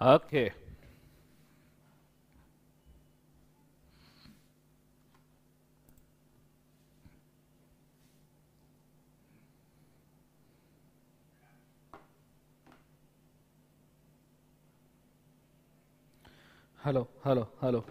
Okay. Hello, hello, hello.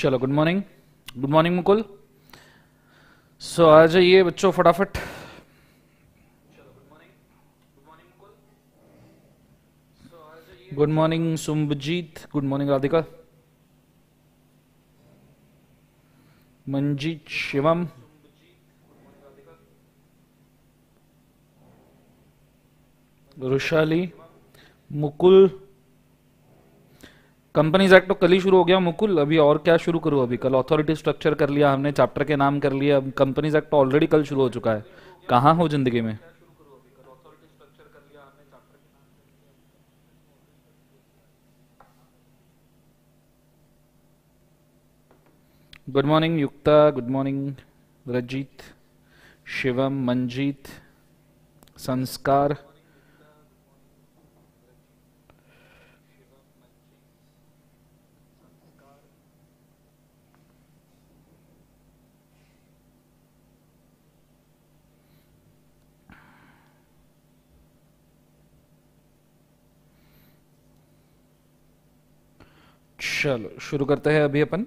चलो good morning good morning Mukul so so, आ जाइए बच्चों फटाफट good morning Sumbjit good morning Radhika Manjit Shivam Rushali Mukul companies act तो कल ही शुरू हो गया मुकुल अभी और क्या शुरू करूँ अभी कल अथॉरिटी स्ट्रक्चर कर लिया हमने चैप्टर के नाम कर लिया अब कंपनीज एक्ट तो ऑलरेडी कल शुरू हो चुका है कहाँ हो जिंदगी में good morning Yukta good morning Rajit Shivam Manjit Sanskar चलो शुरू करते हैं अभी अपन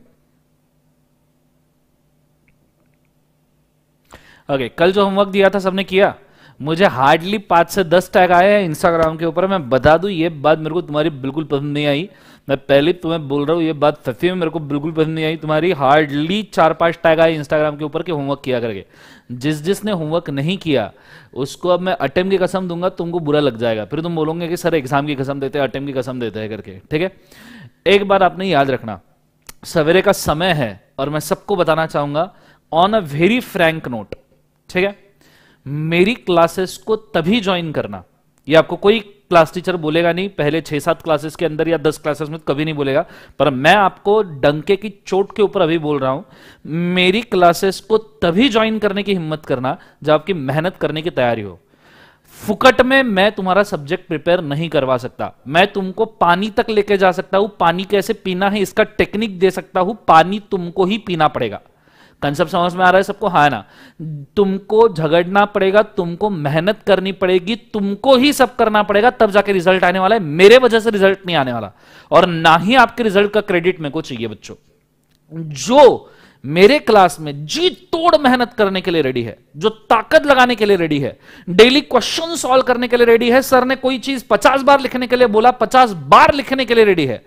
ओके कल जो होमवर्क दिया था सबने किया मुझे हार्डली पांच से दस टैग आए हैं इंस्टाग्राम के ऊपर मैं बता दू ये बात मेरे को तुम्हारी बिल्कुल पसंद नहीं आई मैं पहले तुम्हें बोल रहा हूं ये बात सच्ची में मेरे को बिल्कुल पसंद नहीं आई तुम्हारी हार्डली चार पांच टैग आए इंस्टाग्राम के ऊपर के होमवर्क किया करके जिस जिसने होमवर्क नहीं किया उसको अब मैं अटेम की कसम दूंगा तुमको बुरा लग जाएगा फिर तुम बोलोगे कि सर एग्जाम की कसम देते हैं अटेम की कसम देते हैं करके ठीक है एक बार आपने याद रखना सवेरे का समय है और मैं सबको बताना चाहूंगा on a very frank note ठीक है मेरी क्लासेस को तभी ज्वाइन करना ये आपको कोई क्लास टीचर बोलेगा नहीं पहले छह सात क्लासेस के अंदर या दस क्लासेस में तो कभी नहीं बोलेगा पर मैं आपको डंके की चोट के ऊपर अभी बोल रहा हूं मेरी क्लासेस को तभी ज्वाइन करने की हिम्मत करना जब आपकी मेहनत करने की तैयारी हो फुकट में मैं तुम्हारा सब्जेक्ट प्रिपेयर नहीं करवा सकता मैं तुमको पानी तक लेके जा सकता हूं पानी कैसे पीना है इसका टेक्निक दे सकता हूं पानी तुमको ही पीना पड़ेगा कंसेप्ट समझ में आ रहा है सबको हा ना तुमको झगड़ना पड़ेगा तुमको मेहनत करनी पड़ेगी तुमको ही सब करना पड़ेगा तब जाके रिजल्ट आने वाला है मेरे वजह से रिजल्ट नहीं आने वाला और ना ही आपके रिजल्ट का क्रेडिट मेरे को चाहिए बच्चों जो मेरे क्लास में जी तोड़ मेहनत करने के लिए रेडी है जो ताकत लगाने के लिए रेडी है डेली क्वेश्चन सॉल्व करने के लिए रेडी है सर ने कोई चीज पचास बार लिखने के लिए बोला पचास बार लिखने के लिए रेडी है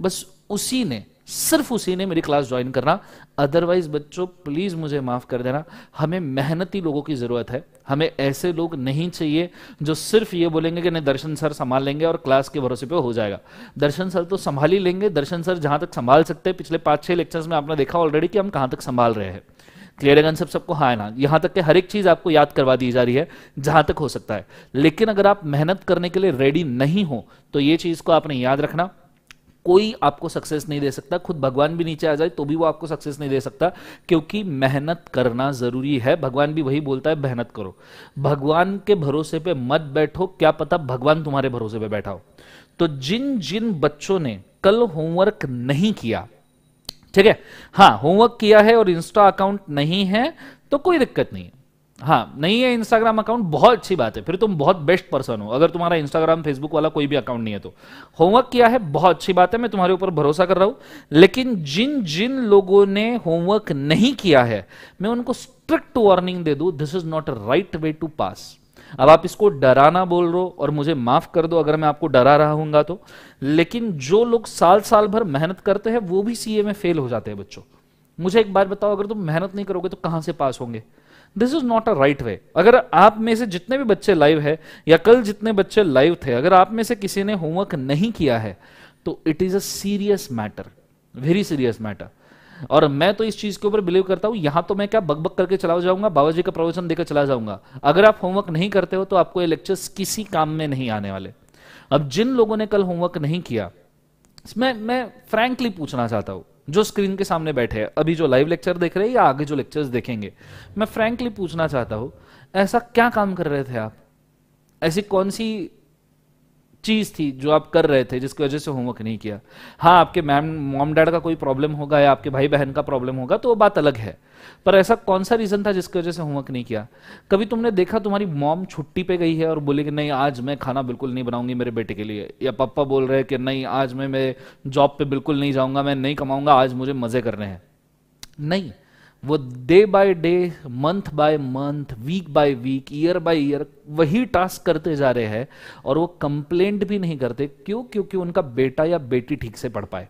बस उसी ने सिर्फ उसी ने मेरी क्लास ज्वाइन करना अदरवाइज बच्चों प्लीज मुझे माफ कर देना हमें मेहनती लोगों की जरूरत है हमें ऐसे लोग नहीं चाहिए जो सिर्फ ये बोलेंगे कि नहीं दर्शन सर संभाल लेंगे और क्लास के भरोसे पे हो जाएगा दर्शन सर तो संभाल ही लेंगे दर्शन सर जहां तक संभाल सकते हैं पिछले पांच छह लेक्चर्स में आपने देखा ऑलरेडी कि हम कहां तक संभाल रहे हैं क्लियर है कंसेप्ट सबको हाँ ना यहां तक के हर एक चीज आपको याद करवा दी जा रही है जहां तक हो सकता है लेकिन अगर आप मेहनत करने के लिए रेडी नहीं हो तो ये चीज को आपने याद रखना कोई आपको सक्सेस नहीं दे सकता खुद भगवान भी नीचे आ जाए तो भी वो आपको सक्सेस नहीं दे सकता क्योंकि मेहनत करना जरूरी है भगवान भी वही बोलता है मेहनत करो भगवान के भरोसे पे मत बैठो क्या पता भगवान तुम्हारे भरोसे पे बैठा हो तो जिन जिन बच्चों ने कल होमवर्क नहीं किया ठीक है हाँ होमवर्क किया है और इंस्टा अकाउंट नहीं है तो कोई दिक्कत नहीं है हाँ नहीं है इंस्टाग्राम अकाउंट बहुत अच्छी बात है फिर तुम बहुत बेस्ट पर्सन हो अगर तुम्हारा इंस्टाग्राम फेसबुक वाला कोई भी अकाउंट नहीं है तो होमवर्क किया है बहुत अच्छी बात है मैं तुम्हारे ऊपर भरोसा कर रहा हूं लेकिन जिन जिन लोगों ने होमवर्क नहीं किया है मैं उनको स्ट्रिक्ट वार्निंग दे दू this is not a right way to pass अब आप इसको डराना बोल रहे हो और मुझे माफ कर दो अगर मैं आपको डरा रहा हूँ तो लेकिन जो लोग साल साल भर मेहनत करते हैं वो भी सीए में फेल हो जाते हैं बच्चों मुझे एक बार बताओ अगर तुम मेहनत नहीं करोगे तो कहां से पास होंगे this is not a right way अगर आप में से जितने भी बच्चे लाइव है या कल जितने बच्चे लाइव थे अगर आप में से किसी ने होमवर्क नहीं किया है तो it is a serious matter very serious matter और मैं तो इस चीज के ऊपर बिलीव करता हूं यहां तो मैं क्या बकबक करके चला जाऊंगा बाबा जी का प्रवचन देकर चला जाऊंगा अगर आप होमवर्क नहीं करते हो तो आपको ये लेक्चर्स किसी काम में नहीं आने वाले अब जिन लोगों ने कल होमवर्क नहीं किया मैं मैं फ्रेंकली पूछना चाहता हूं जो स्क्रीन के सामने बैठे हैं अभी जो लाइव लेक्चर देख रहे हैं या आगे जो लेक्चर्स देखेंगे मैं फ्रेंकली पूछना चाहता हूँ ऐसा क्या काम कर रहे थे आप ऐसी कौन सी चीज थी जो आप कर रहे थे जिसकी वजह से होमवर्क नहीं किया हाँ आपके मैम मॉम डैड का कोई प्रॉब्लम होगा या आपके भाई बहन का प्रॉब्लम होगा तो वो बात अलग है पर ऐसा कौन सा रीजन था जिसकी वजह से होमवर्क नहीं किया कभी तुमने देखा तुम्हारी मॉम छुट्टी पे गई है और बोले कि नहीं आज मैं खाना बिल्कुल नहीं बनाऊंगी मेरे बेटे के लिए या पापा बोल रहे हैं कि नहीं आज मैं मैं जॉब पे बिल्कुल नहीं जाऊंगा मैं नहीं कमाऊंगा आज मुझे मजे करने हैं नहीं वो day by day month by month week by week year by year वही टास्क करते जा रहे हैं और वो कंप्लेंट भी नहीं करते क्यों क्योंकि उनका बेटा या बेटी ठीक से पढ़ पाए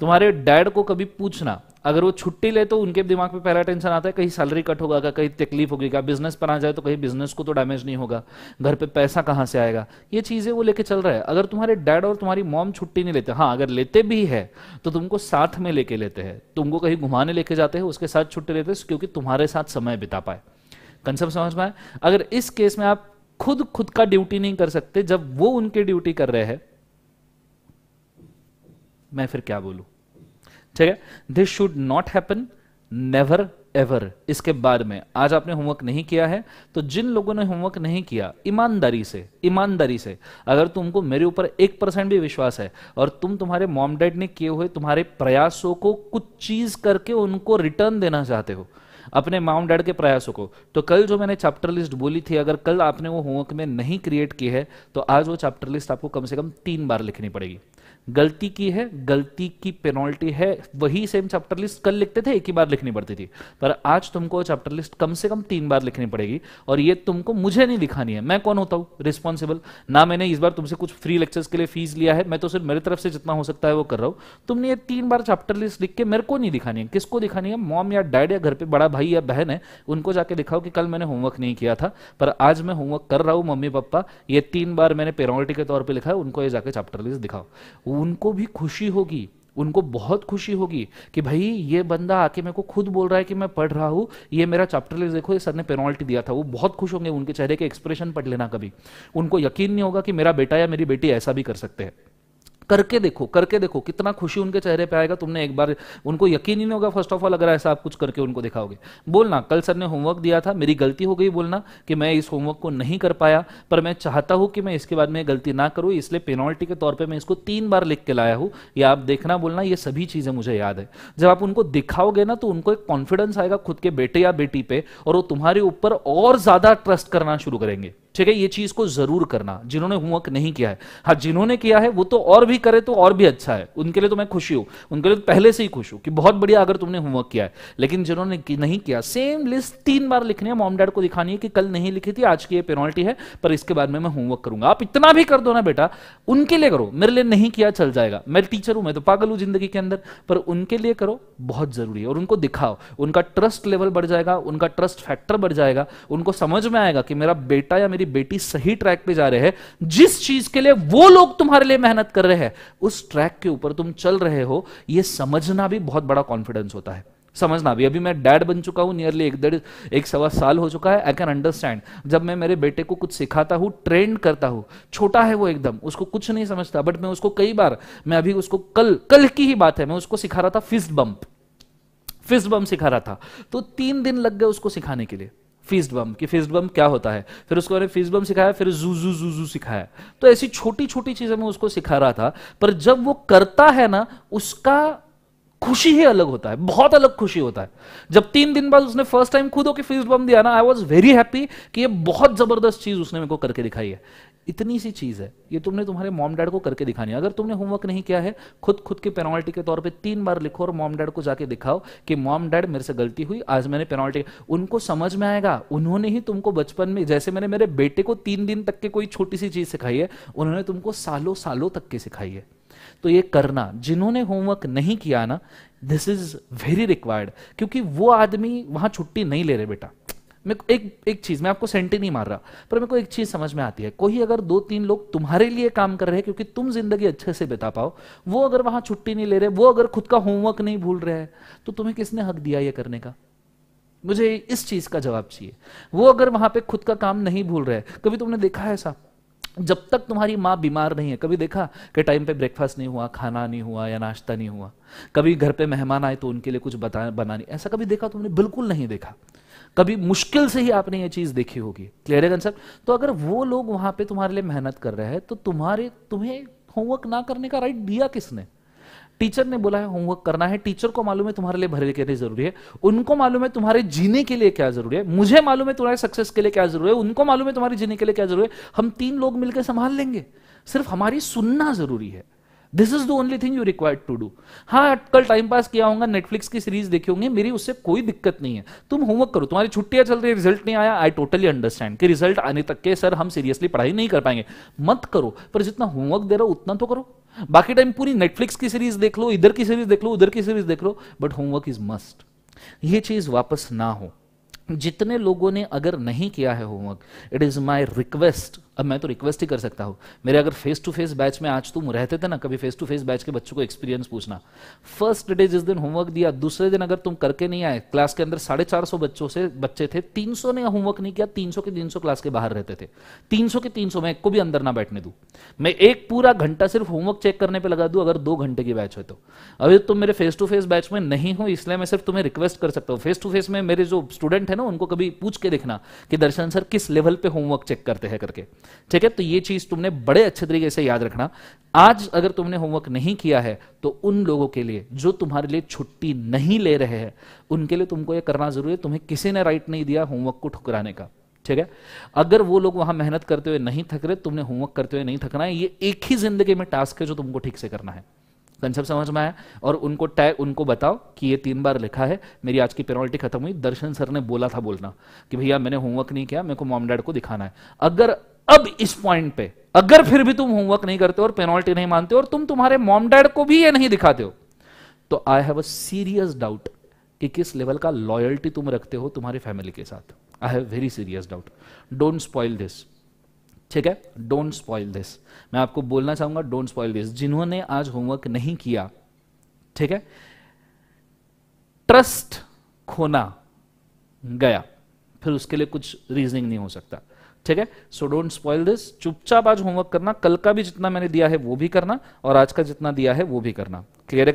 तुम्हारे डैड को कभी पूछना अगर वो छुट्टी ले तो उनके दिमाग में पहला टेंशन आता है कहीं सैलरी कट होगा कहीं तकलीफ होगी क्या बिजनेस पर आ जाए तो कहीं बिजनेस को तो डैमेज नहीं होगा घर पे पैसा कहाँ से आएगा ये चीज़ें वो लेके चल रहा है अगर तुम्हारे डैड और तुम्हारी मॉम छुट्टी नहीं लेते हाँ अगर लेते भी है तो तुमको साथ में लेके लेते हैं तुमको कहीं घुमाने लेके जाते हैं उसके साथ छुट्टी लेते हैं क्योंकि तुम्हारे साथ समय बिता पाए कंसेप्ट समझ पाए अगर इस केस में आप खुद खुद का ड्यूटी नहीं कर सकते जब वो उनकी ड्यूटी कर रहे हैं मैं फिर क्या बोलू ठीक है this should not happen never ever इसके बाद में आज आपने होमवर्क नहीं किया है तो जिन लोगों ने होमवर्क नहीं किया ईमानदारी से ईमानदारी से अगर तुमको मेरे ऊपर एक परसेंट भी विश्वास है और तुम तुम्हारे मॉम डैड ने किए हुए तुम्हारे प्रयासों को कुछ चीज करके उनको रिटर्न देना चाहते हो अपने मॉम डैड के प्रयासों को तो कल जो मैंने चैप्टर लिस्ट बोली थी अगर कल आपने वो होमवर्क में नहीं क्रिएट की है तो आज वो चैप्टर लिस्ट आपको कम से कम तीन बार लिखनी पड़ेगी गलती की है गलती की पेनल्टी है वही सेम चैप्टर लिस्ट कल लिखते थे एक ही बार लिखनी पड़ती थी पर आज तुमको चैप्टर लिस्ट कम से कम तीन बार लिखनी पड़ेगी और ये तुमको मुझे नहीं लिखानी है मैं कौन होता हूं रिस्पॉन्सिबल ना मैंने इस बार तुमसे कुछ फ्री लेक्चर्स के लिए फीस लिया है मैं तो सिर्फ मेरी तरफ से जितना हो सकता है वो कर रहा हूं तुमने ये तीन बार चैप्टर लिस्ट लिख के मेरे को नहीं दिखानी है किसको दिखानी है मॉम या डैड या घर पर बड़ा भाई या बहन है उनको जाके दिखाओ कि कल मैंने होमवर्क नहीं किया था पर आज मैं होमवर्क कर रहा हूं मम्मी पापा ये तीन बार मैंने पेनॉल्टी के तौर पर लिखा है उनको ये जाकर चैप्टर लिस्ट दिखाओ उनको भी खुशी होगी उनको बहुत खुशी होगी कि भाई ये बंदा आके मेरे को खुद बोल रहा है कि मैं पढ़ रहा हूं ये मेरा चैप्टर लिस्ट देखो ये सर ने पेनल्टी दिया था वो बहुत खुश होंगे उनके चेहरे के एक्सप्रेशन पढ़ लेना कभी उनको यकीन नहीं होगा कि मेरा बेटा या मेरी बेटी ऐसा भी कर सकते हैं करके देखो करके देखो कितना खुशी उनके चेहरे पे आएगा तुमने एक बार उनको यकीन ही नहीं होगा फर्स्ट ऑफ ऑल अगर ऐसा आप कुछ करके उनको दिखाओगे बोलना कल सर ने होमवर्क दिया था मेरी गलती हो गई बोलना कि मैं इस होमवर्क को नहीं कर पाया पर मैं चाहता हूं कि मैं इसके बाद में गलती ना करूँ इसलिए पेनल्टी के तौर पर मैं इसको तीन बार लिख के लाया हूँ या आप देखना बोलना ये सभी चीज़ें मुझे याद है जब आप उनको दिखाओगे ना तो उनको एक कॉन्फिडेंस आएगा खुद के बेटे या बेटी पे और वो तुम्हारे ऊपर और ज़्यादा ट्रस्ट करना शुरू करेंगे ठीक है ये चीज को जरूर करना जिन्होंने होमवर्क नहीं किया है हाँ जिन्होंने किया है वो तो और भी करे तो और भी अच्छा है उनके लिए तो मैं खुशी हूं उनके लिए तो पहले से ही खुश हूं कि बहुत बढ़िया अगर तुमने होमवर्क किया है लेकिन जिन्होंने कि नहीं किया सेम लिस्ट तीन बार लिखनी है मॉम डैड को दिखानी है कि कल नहीं लिखी थी आज की ये पेनल्टी है पर इसके बाद में मैं होमवर्क करूंगा आप इतना भी कर दो ना बेटा उनके लिए करो मेरे लिए नहीं किया चल जाएगा मैं टीचर हूं मैं तो पागल हूं जिंदगी के अंदर पर उनके लिए करो बहुत जरूरी है और उनको दिखाओ उनका ट्रस्ट लेवल बढ़ जाएगा उनका ट्रस्ट फैक्टर बढ़ जाएगा उनको समझ में आएगा कि मेरा बेटा या मेरी बेटी सही ट्रैक पे जा रहे हैं जिस चीज के लिए वो लोग तुम्हारे लिए मेहनत कर रहे हैं उस ट्रैक के ऊपर तुम चल रहे हो ये समझना भी बहुत बड़ा कॉन्फिडेंस होता है समझना भी अभी मैं डैड बन चुका हूं नियरली एक डेढ़ एक सवा साल हो चुका है आई कैन अंडरस्टैंड जब मैं मेरे बेटे को कुछ सिखाता हूं ट्रेंड करता हूं छोटा है वो एकदम उसको कुछ नहीं समझता बट मैं उसको कई बार मैं अभी उसको कल कल की ही बात है मैं उसको सिखा रहा था फिस्ट बम्प फिस्ट बम्प सिखा रहा था तो तीन दिन लग गए उसको सिखाने के लिए फीस्ट बम कि फीस्ट बम क्या होता है फिर उसको मैंने फीस्ट बम सिखाया फिर जू जू जू जू सिखाया तो ऐसी छोटी छोटी चीजें मैं उसको सिखा रहा था पर जब वो करता है ना उसका खुशी ही अलग होता है बहुत अलग खुशी होता है जब तीन दिन बाद उसने फर्स्ट टाइम खुद होकर फीस बम दिया ना आई वॉज वेरी हैप्पी कि ये बहुत जबरदस्त चीज उसने मेरे को करके दिखाई है इतनी सी चीज़ है ये तुमने तुम्हारे मॉम डैड को करके दिखानी है अगर तुमने होमवर्क नहीं किया है खुद खुद की पेनल्टी के तौर पे तीन बार लिखो और मॉम डैड को जाके दिखाओ कि मॉम डैड मेरे से गलती हुई आज मैंने पेनल्टी उनको समझ में आएगा उन्होंने ही तुमको बचपन में जैसे मैंने मेरे बेटे को तीन दिन तक के कोई छोटी सी चीज़ सिखाई है उन्होंने तुमको सालों सालों तक के सिखाई है तो ये करना जिन्होंने होमवर्क नहीं किया ना दिस इज वेरी रिक्वायर्ड क्योंकि वो आदमी वहां छुट्टी नहीं ले रहे बेटा मैं एक एक चीज मैं आपको सेंटी नहीं मार रहा पर मेरे को एक चीज समझ में आती है कोई अगर दो तीन लोग तुम्हारे लिए काम कर रहे हैं क्योंकि तुम जिंदगी अच्छे से बिता पाओ वो अगर वहां छुट्टी नहीं ले रहे वो अगर खुद का होमवर्क नहीं भूल रहे तो तुम्हें किसने हक दिया ये करने का मुझे इस चीज का जवाब चाहिए वो अगर वहां पे खुद का काम नहीं भूल रहे कभी तुमने देखा है ऐसा जब तक तुम्हारी माँ बीमार नहीं है कभी देखा कि टाइम पे ब्रेकफास्ट नहीं हुआ खाना नहीं हुआ या नाश्ता नहीं हुआ कभी घर पे मेहमान आए तो उनके लिए कुछ बता बनानी ऐसा कभी देखा तुमने बिल्कुल नहीं देखा कभी मुश्किल से ही आपने ये चीज देखी होगी क्लियर है कंसेप्ट तो अगर वो लोग वहां पे तुम्हारे लिए मेहनत कर रहे हैं तो तुम्हारे तुम्हें होमवर्क ना करने का राइट दिया किसने टीचर ने बोला है होमवर्क करना है टीचर को मालूम है तुम्हारे लिए भरे के लिए जरूरी है उनको मालूम है तुम्हारे जीने के लिए क्या जरूरी है मुझे मालूम है तुम्हारे सक्सेस के लिए क्या जरूरी है उनको मालूम है तुम्हारे जीने के लिए क्या जरूरी है हम तीन लोग मिलकर संभाल लेंगे सिर्फ हमारी सुनना जरूरी है this is the only thing you required to do हाँ कल टाइम पास किया होगा नेटफ्लिक्स की सीरीज देखी होंगी मेरी उससे कोई दिक्कत नहीं है तुम होमवर्क करो तुम्हारी छुट्टियां चल रही रिजल्ट नहीं आया आई टोटली अंडरस्टैंड कि रिजल्ट आने तक के सर हम सीरियसली पढ़ाई नहीं कर पाएंगे मत करो पर जितना होमवर्क दे रहा हो उतना तो करो बाकी टाइम पूरी नेटफ्लिक्स की सीरीज देख लो इधर की सीरीज देख लो उधर की सीरीज देख लो बट होमवर्क इज मस्ट ये चीज वापस ना हो जितने लोगों ने अगर नहीं किया है homework it is my request अब मैं तो रिक्वेस्ट ही कर सकता हूँ मेरे अगर फेस टू फेस बैच में आज तुम रहते थे ना कभी फेस टू फेस बैच के बच्चों को एक्सपीरियंस पूछना फर्स्ट डे जिस दिन होमवर्क दिया दूसरे दिन अगर तुम करके नहीं आए क्लास के अंदर साढ़े चार सौ बच्चों से बच्चे थे तीन सौ ने होमवर्क नहीं किया तीन सौ के तीन सौ क्लास के बाहर रहते थे तीन सौ के तीन सौ मैं एक को भी अंदर ना बैठने दू मैं एक पूरा घंटा सिर्फ होमवर्क चेक करने पर लगा दू अगर दो घंटे की बैच है तो अभी तो तुम मेरे फेस टू फेस बैच में नहीं हो इसलिए मैं सिर्फ तुम्हें रिक्वेस्ट कर सकता हूँ फेस टू फेस में मेरे जो स्टूडेंट है ना उनको कभी पूछ के देखना कि दर्शन सर किस लेवल पे होमवर्क चेक करते हैं करके ठीक है तो ये चीज तुमने बड़े अच्छे तरीके से याद रखना आज अगर तुमने होमवर्क नहीं किया है तो उन लोगों के लिए जो तुम्हारे लिए छुट्टी नहीं ले रहे हैं उनके लिए तुमको ये करना जरूरी है तुम्हें किसी ने राइट नहीं दिया होमवर्क को ठुकराने का ठीक है अगर वो लोग वहां मेहनत करते हुए नहीं थक रहे तुमने होमवर्क करते हुए नहीं थकना है ये एक ही जिंदगी में टास्क है जो तुमको ठीक से करना है कंसेप्ट समझ में आया और उनको टैग उनको बताओ कि ये तीन बार लिखा है मेरी आज की पेनल्टी खत्म हुई दर्शन सर ने बोला था बोलना कि भैया मैंने होमवर्क नहीं किया मेरे को मॉम डैड को दिखाना है अगर अब इस पॉइंट पे अगर फिर भी तुम होमवर्क नहीं करते और पेनॉल्टी नहीं मानते और तुम तुम्हारे मॉम डैड को भी ये नहीं दिखाते हो तो I have a serious doubt कि किस लेवल का लॉयल्टी तुम रखते हो तुम्हारी फैमिली के साथ I have very serious doubt don't spoil this ठीक है डोंट स्पॉइल दिस मैं आपको बोलना चाहूंगा डोंट स्पॉइल दिस जिन्होंने आज होमवर्क नहीं किया ठीक है ट्रस्ट खोना गया फिर उसके लिए कुछ रीजनिंग नहीं हो सकता ठीक है सो डोंट स्पॉइल दिस चुपचाप आज होमवर्क करना कल का भी जितना मैंने दिया है वो भी करना और आज का जितना दिया है वो भी करना क्लियर है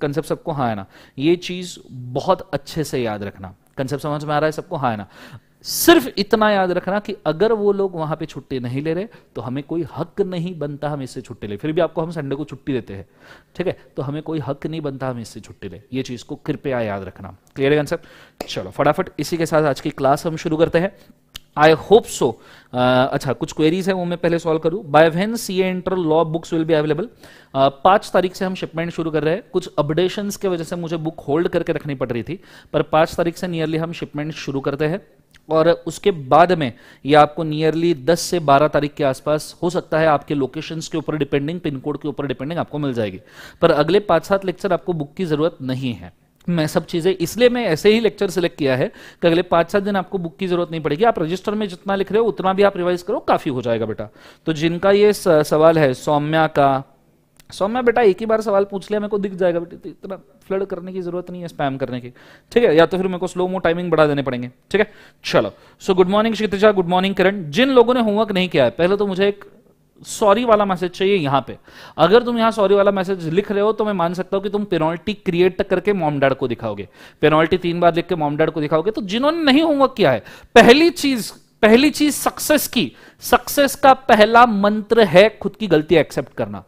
कंसेप्ट सबको हाँ है ना ये चीज बहुत अच्छे से याद रखना कंसेप्ट समझ में आ रहा है सबको हाँ है ना सिर्फ इतना याद रखना कि अगर वो लोग वहां पे छुट्टी नहीं ले रहे तो हमें कोई हक नहीं बनता हम इससे छुट्टी ले फिर भी आपको हम संडे को छुट्टी देते हैं ठीक है तो हमें कोई हक नहीं बनता हम इससे छुट्टी ले ये चीज को कृपया याद रखना क्लियर है कंसेप्ट चलो फटाफट इसी के साथ आज की क्लास हम शुरू करते हैं आई होप सो अच्छा कुछ क्वेरीज है वो मैं पहले सॉल्व करूं by when C inter law books will be available पांच तारीख से हम शिपमेंट शुरू कर रहे हैं कुछ अपडेशन के वजह से मुझे बुक होल्ड करके रखनी पड़ रही थी पर पांच तारीख से नियरली हम शिपमेंट शुरू करते हैं और उसके बाद में ये आपको नियरली 10 से 12 तारीख के आसपास हो सकता है आपके लोकेशंस के ऊपर डिपेंडिंग पिन कोड के ऊपर डिपेंडिंग आपको मिल जाएगी पर अगले पांच सात लेक्चर आपको बुक की ज़रूरत नहीं है मैं सब चीज़ें इसलिए मैं ऐसे ही लेक्चर सेलेक्ट किया है कि अगले पांच सात दिन आपको बुक की जरूरत नहीं पड़ेगी आप रजिस्टर में जितना लिख रहे हो उतना भी आप रिवाइज करो काफ़ी हो जाएगा बेटा तो जिनका ये सवाल है सौम्या का सौम्या बेटा एक ही बार सवाल पूछ लिया मेरे को दिख जाएगा बेटा तो इतना फ्लड करने की जरूरत नहीं है स्पैम करने की ठीक है या तो फिर मेरे को स्लो मो टाइमिंग बढ़ा देने पड़ेंगे ठीक है चलो so good morning Kshitija good morning Karan जिन लोगों ने होमवर्क नहीं किया है पहले तो मुझे एक सॉरी वाला मैसेज चाहिए यहां पे अगर तुम यहां सॉरी वाला मैसेज लिख रहे हो तो मैं मान सकता हूं कि तुम पेनॉल्टी क्रिएट करके मॉम डैड को दिखाओगे पेनॉल्टी तीन बार लिख के मॉम डैड को दिखाओगे तो जिन्होंने नहीं होमवर्क किया है पहली चीज पहली चीज सक्सेस की सक्सेस का पहला मंत्र है खुद की गलती एक्सेप्ट करना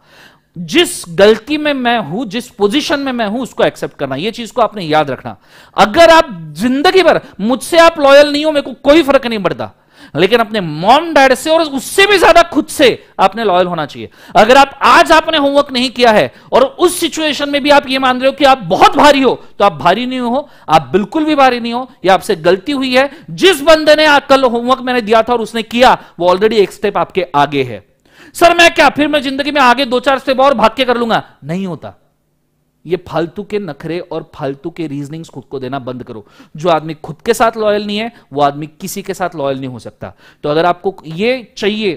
जिस गलती में मैं हूं जिस पोजीशन में मैं हूं उसको एक्सेप्ट करना यह चीज को आपने याद रखना अगर आप जिंदगी भर मुझसे आप लॉयल नहीं हो मेरे को कोई फर्क नहीं पड़ता लेकिन अपने मॉम डैड से और उससे भी ज्यादा खुद से आपने लॉयल होना चाहिए अगर आप आज आपने होमवर्क नहीं किया है और उस सिचुएशन में भी आप ये मान रहे हो कि आप बहुत भारी हो तो आप भारी नहीं हो आप बिल्कुल भी भारी नहीं हो या आपसे गलती हुई है जिस बंदे ने कल होमवर्क मैंने दिया था और उसने किया वो ऑलरेडी एक स्टेप आपके आगे है सर मैं क्या फिर मैं जिंदगी में आगे दो चार स्टेप और भाग के कर लूंगा नहीं होता ये फालतू के नखरे और फालतू के रीजनिंग्स खुद को देना बंद करो जो आदमी खुद के साथ लॉयल नहीं है वो आदमी किसी के साथ लॉयल नहीं हो सकता तो अगर आपको ये चाहिए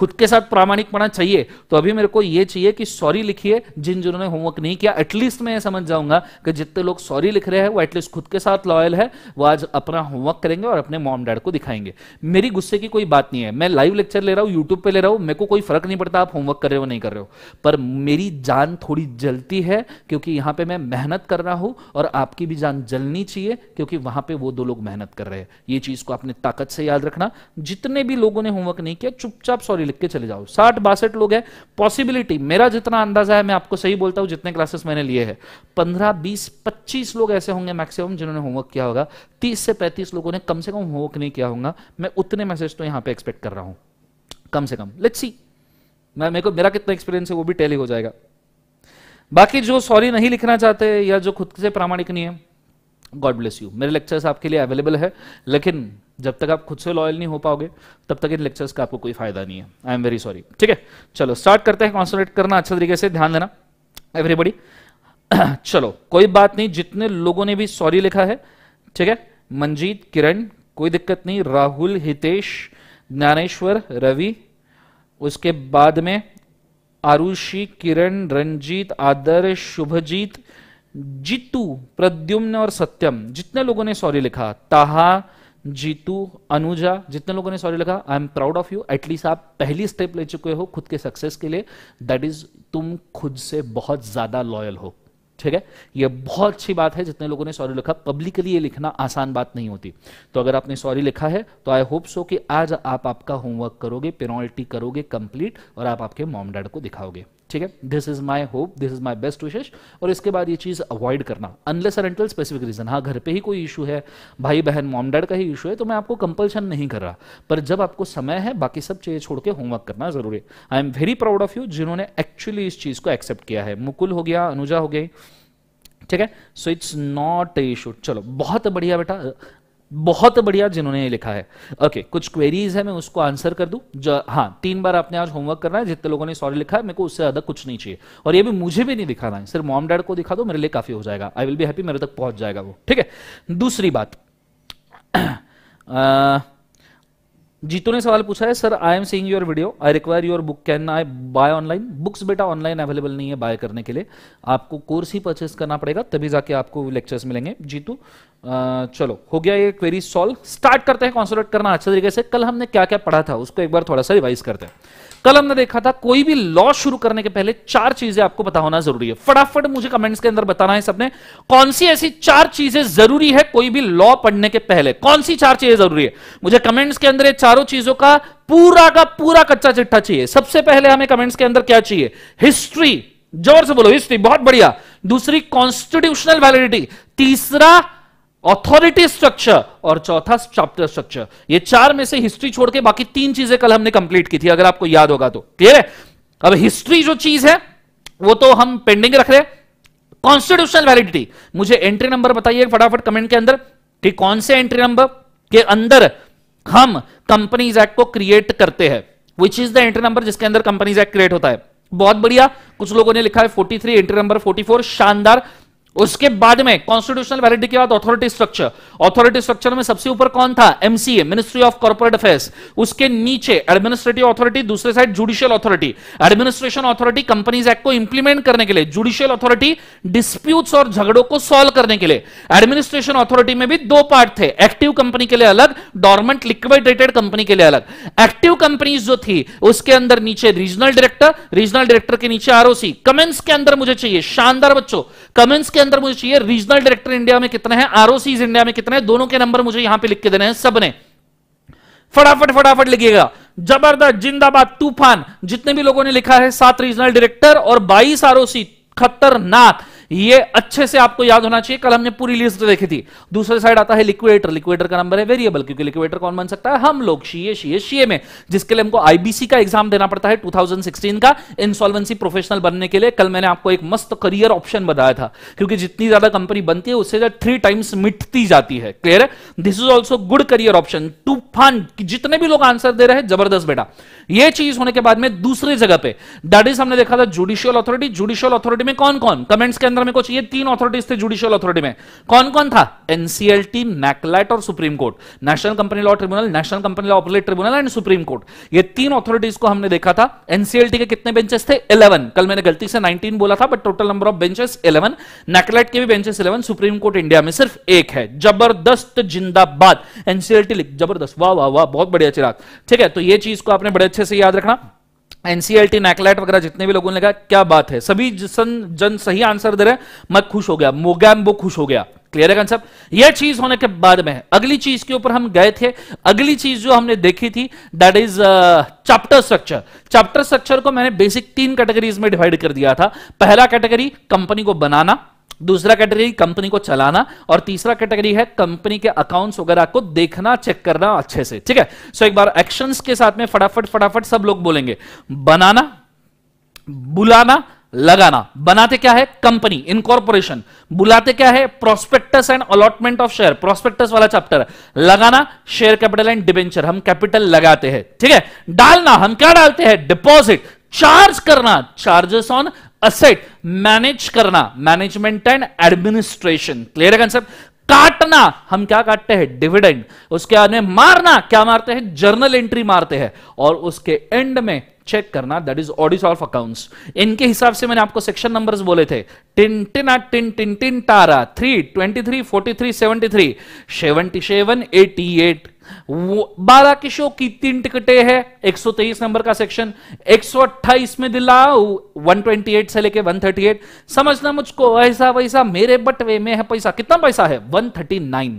खुद के साथ प्रामाणिकपना चाहिए तो अभी मेरे को ये चाहिए कि सॉरी लिखिए जिन जिन्होंने होमवर्क नहीं किया एटलीस्ट मैं ये समझ जाऊंगा कि जितने लोग सॉरी लिख रहे हैं वो एटलीस्ट खुद के साथ लॉयल है वो आज अपना होमवर्क करेंगे और अपने मॉम डैड को दिखाएंगे मेरी गुस्से की कोई बात नहीं है मैं लाइव लेक्चर ले रहा हूं यूट्यूब पर ले रहा हूं मेरे को कोई फर्क नहीं पड़ता आप होमवर्क कर रहे हो नहीं कर रहे हो पर मेरी जान थोड़ी जलती है क्योंकि यहां पर मैं मेहनत कर रहा हूं और आपकी भी जान जलनी चाहिए क्योंकि वहां पर वो दो लोग मेहनत कर रहे हैं ये चीज को आपने ताकत से याद रखना जितने भी लोगों ने होमवर्क नहीं किया चुपचाप सॉरी लिख के चले जाओ साठ बासठ लोग हैं पॉसिबिलिटी मेरा जितना अंदाजा है मैं आपको सही बोलता हूं जितने क्लासेस मैंने लिए हैं पंद्रह बीस पच्चीस लोग ऐसे होंगे मैक्सिमम जिन्होंने होमवर्क किया होगा तीस से पैंतीस लोगों ने कम से कम होमवर्क नहीं किया होगा मैं उतने मैसेज तो यहां पर एक्सपेक्ट कर रहा हूं कम से कम लेट सी मैं मेरे को मेरा कितना एक्सपीरियंस है वो भी टेली हो जाएगा बाकी जो सॉरी नहीं लिखना चाहते या जो खुद से प्रामाणिक नहीं है गॉड ब्लेस यू मेरे लेक्चर्स आपके लिए अवेलेबल है लेकिन जब तक आप खुद से लॉयल नहीं हो पाओगे तब तक इन लेक्चर्स का आपको कोई फायदा नहीं है आई एम वेरी सॉरी ठीक है चलो स्टार्ट करते हैं कॉन्सेंट्रेट करना अच्छे तरीके से ध्यान देना एवरीबडी चलो कोई बात नहीं जितने लोगों ने भी सॉरी लिखा है ठीक है मंजीत किरण कोई दिक्कत नहीं राहुल हितेश ज्ञानेश्वर रवि उसके बाद में आरुषि किरण रंजीत आदर्श शुभजीत जीतू प्रद्युम्न और सत्यम जितने लोगों ने सॉरी लिखा ताहा जीतू अनुजा जितने लोगों ने सॉरी लिखा I am proud of you at least आप पहली स्टेप ले चुके हो खुद के सक्सेस के लिए दैट इज तुम खुद से बहुत ज्यादा लॉयल हो ठीक है ये बहुत अच्छी बात है जितने लोगों ने सॉरी लिखा पब्लिकली ये लिखना आसान बात नहीं होती तो अगर आपने सॉरी लिखा है तो आई होप सो कि आज आप आपका होमवर्क करोगे पेनोल्टी करोगे कंप्लीट और आप आपके मॉम डैड को दिखाओगे ठीक है this is my hope this is my best विशेष और इसके बाद ये चीज़ अवॉइड करना अनलेस और एंटल स्पेसिफिक रीजन हाँ घर पे ही कोई इशू है भाई बहन मॉम डैड का ही इशू है तो मैं आपको कंपल्शन नहीं कर रहा पर जब आपको समय है बाकी सब चीज़ें छोड़ के होमवर्क करना जरूरी है I am very proud of you जिन्होंने एक्चुअली इस चीज़ को एक्सेप्ट किया है मुकुल हो गया अनुजा हो गई ठीक है so it's not a issue चलो बहुत बढ़िया बेटा बहुत बढ़िया जिन्होंने ये लिखा है ओके okay, कुछ क्वेरीज है मैं उसको आंसर कर दू हाँ तीन बार आपने आज होमवर्क करना है जितने लोगों ने सॉरी लिखा है मेरे को उससे ज्यादा कुछ नहीं चाहिए और ये भी मुझे भी नहीं दिखाना है सिर्फ मॉम डैड को दिखा दो मेरे लिए काफी हो जाएगा आई विल बी हैप्पी मेरे तक पहुंच जाएगा वो ठीक है दूसरी बात जीतू ने सवाल पूछा है sir I am seeing your video I require your book can I buy online books बेटा ऑनलाइन अवेलेबल नहीं है बाय करने के लिए आपको कोर्स ही परचेस करना पड़ेगा तभी जाके आपको लेक्चर्स मिलेंगे जीतू चलो हो गया ये क्वेरी सॉल्व स्टार्ट करते हैं कॉन्सोलेट करना अच्छे तरीके से कल हमने क्या क्या पढ़ा था उसको एक बार थोड़ा सा रिवाइज करते हैं कल हमने देखा था कोई भी लॉ शुरू करने के पहले चार चीजें आपको पता होना जरूरी है फटाफट मुझे कमेंट्स के अंदर बताना है सबने कौन सी ऐसी चार चीजें जरूरी है कोई भी लॉ पढ़ने के पहले कौन सी चार चीजें जरूरी है मुझे कमेंट्स के अंदर चारों चीजों का पूरा का पूरा कच्चा चिट्ठा चाहिए सबसे पहले हमें कमेंट्स के अंदर क्या चाहिए हिस्ट्री जोर से बोलो हिस्ट्री बहुत बढ़िया दूसरी कॉन्स्टिट्यूशनल वैलिडिटी तीसरा ऑथोरिटी स्ट्रक्चर और चौथा चैप्टर स्ट्रक्चर ये चार में से हिस्ट्री छोड़ के बाकी तीन चीजें कल हमने कंप्लीट की थी अगर आपको याद होगा तो क्लियर है अब हिस्ट्री जो चीज है वो तो हम पेंडिंग रख रहे कॉन्स्टिट्यूशनल वैलिडिटी मुझे एंट्री नंबर बताइए फटाफट कमेंट के अंदर कि कौन से एंट्री नंबर के अंदर हम कंपनीज एक्ट को क्रिएट करते हैं which is the entry number जिसके अंदर कंपनीज एक्ट क्रिएट होता है बहुत बढ़िया कुछ लोगों ने लिखा है 43 एंट्री नंबर 44 शानदार उसके बाद में कॉन्स्टिट्यूशनल वैलिडिटी के बाद अथॉरिटी स्ट्रक्चर अथॉरिटी स्ट्रक्चर में सबसे ऊपर कौन था MCA ministry of corporate affairs उसके नीचे एडमिनिस्ट्रेटिव अथॉरिटी दूसरे side judicial authority administration authority companies act को इंप्लीमेंट करने के लिए जुडिशियल अथॉरिटी डिस्प्यूट्स और झगड़ों को सॉल्व करने के लिए एडमिनिस्ट्रेशन अथॉरिटी में भी दो पार्ट थे एक्टिव कंपनी के लिए अलग डॉर्मेंट लिक्विडेटेड कंपनी के लिए अलग एक्टिव कंपनीज जो थी उसके अंदर नीचे रीजनल डायरेक्टर रीजनल डायरेक्टर के नीचे आरओसी कमेंट्स के अंदर मुझे चाहिए शानदार बच्चों कमेंट्स के अंदर मुझे चाहिए रीजनल डायरेक्टर इंडिया में कितने हैं आरओसीज इंडिया में कितने हैं दोनों के नंबर मुझे यहां पे लिख के देने हैं सबने फटाफट फटाफट लिखिएगा जबरदस्त जिंदाबाद तूफान जितने भी लोगों ने लिखा है सात रीजनल डायरेक्टर और बाईस आरओसी खतरनाक ये अच्छे से आपको याद होना चाहिए कल हमने पूरी लिस्ट देखी थी दूसरे साइड आता है लिक्विडेटर लिक्विडेटर का नंबर है वेरिएबल क्योंकि लिक्विडेटर कौन बन सकता है हम लोग शीए शीए शीए में जिसके लिए हमको आईबीसी का एग्जाम देना पड़ता है 2016 का इंसॉल्वेंसी प्रोफेशनल बनने के लिए कल मैंने आपको एक मस्त करियर ऑप्शन बताया था क्योंकि जितनी ज्यादा कंपनी बनती है उससे थ्री टाइम्स मिटती जाती है क्लियर है this is also good career option to तूफान जितने भी लोग आंसर दे रहे हैं जबरदस्त बेटा यह चीज होने के बाद में दूसरी जगह पे दैट इज हमने देखा था जुडिशियल अथॉरिटी जुडिशियल अथॉरिटी में कौन कौन कमेंट्स के अंदर आंसर में कुछ ये तीन अथॉरिटीज थे जुडिशियल अथॉरिटी में कौन कौन था एनसीएलटी मैकलाइट और supreme court national company law tribunal national company law operate tribunal and supreme court ये तीन अथॉरिटीज को हमने देखा था एनसीएलटी के कितने बेंचेस थे इलेवन कल मैंने गलती से नाइनटीन बोला था but total number of benches eleven नैकलाइट के भी benches eleven supreme court India में सिर्फ एक है जबरदस्त जिंदाबाद एनसीएलटी लिख जबरदस्त वाह वाह वाह बहुत बढ़िया चिराग ठीक है तो ये चीज को आपने बड़े अच्छे से याद रखना एनसीएलटी नैकलैट वगैरह जितने भी लोगों ने कहा क्या बात है सभी जन जन सही आंसर दे रहे मैं खुश हो गया मोगैम्बो खुश हो गया क्लियर है कंसेप्ट यह चीज होने के बाद में अगली चीज के ऊपर हम गए थे अगली चीज जो हमने देखी थी that is chapter structure chapter structure को मैंने बेसिक तीन कैटेगरीज में डिवाइड कर दिया था पहला कैटेगरी कंपनी को बनाना दूसरा कैटेगरी कंपनी को चलाना और तीसरा कैटेगरी है कंपनी के अकाउंट्स वगैरह को देखना चेक करना अच्छे से ठीक है सो एक बार एक्शंस के साथ में फटाफट फटाफट सब लोग बोलेंगे बनाना बुलाना लगाना बनाते क्या है कंपनी इनकॉर्पोरेशन बुलाते क्या है prospectus and allotment of share prospectus वाला चैप्टर लगाना शेयर कैपिटल एंड डिबेंचर हम कैपिटल लगाते हैं ठीक है डालना हम क्या डालते हैं डिपॉजिट चार्ज करना चार्जेस ऑन असेट मैनेज करना मैनेजमेंट एंड एडमिनिस्ट्रेशन क्लियर है कंसेप्ट काटना हम क्या काटते हैं डिविडेंड उसके बाद में मारना क्या मारते हैं जर्नल एंट्री मारते हैं और उसके एंड में चेक करना that is audit of accounts इनके हिसाब से मैंने आपको सेक्शन नंबर्स बोले थे टिन टिना टिन टिन टिन टारा three twenty three forty three seventy three seventy seven eighty eight बारह किशो की तीन टिकटें सौ 123 नंबर का सेक्शन 128 में दिलाओ 128 से लेके 138 समझना मुझको ऐसा वैसा मेरे बटवे में है पैसा कितना पैसा है 139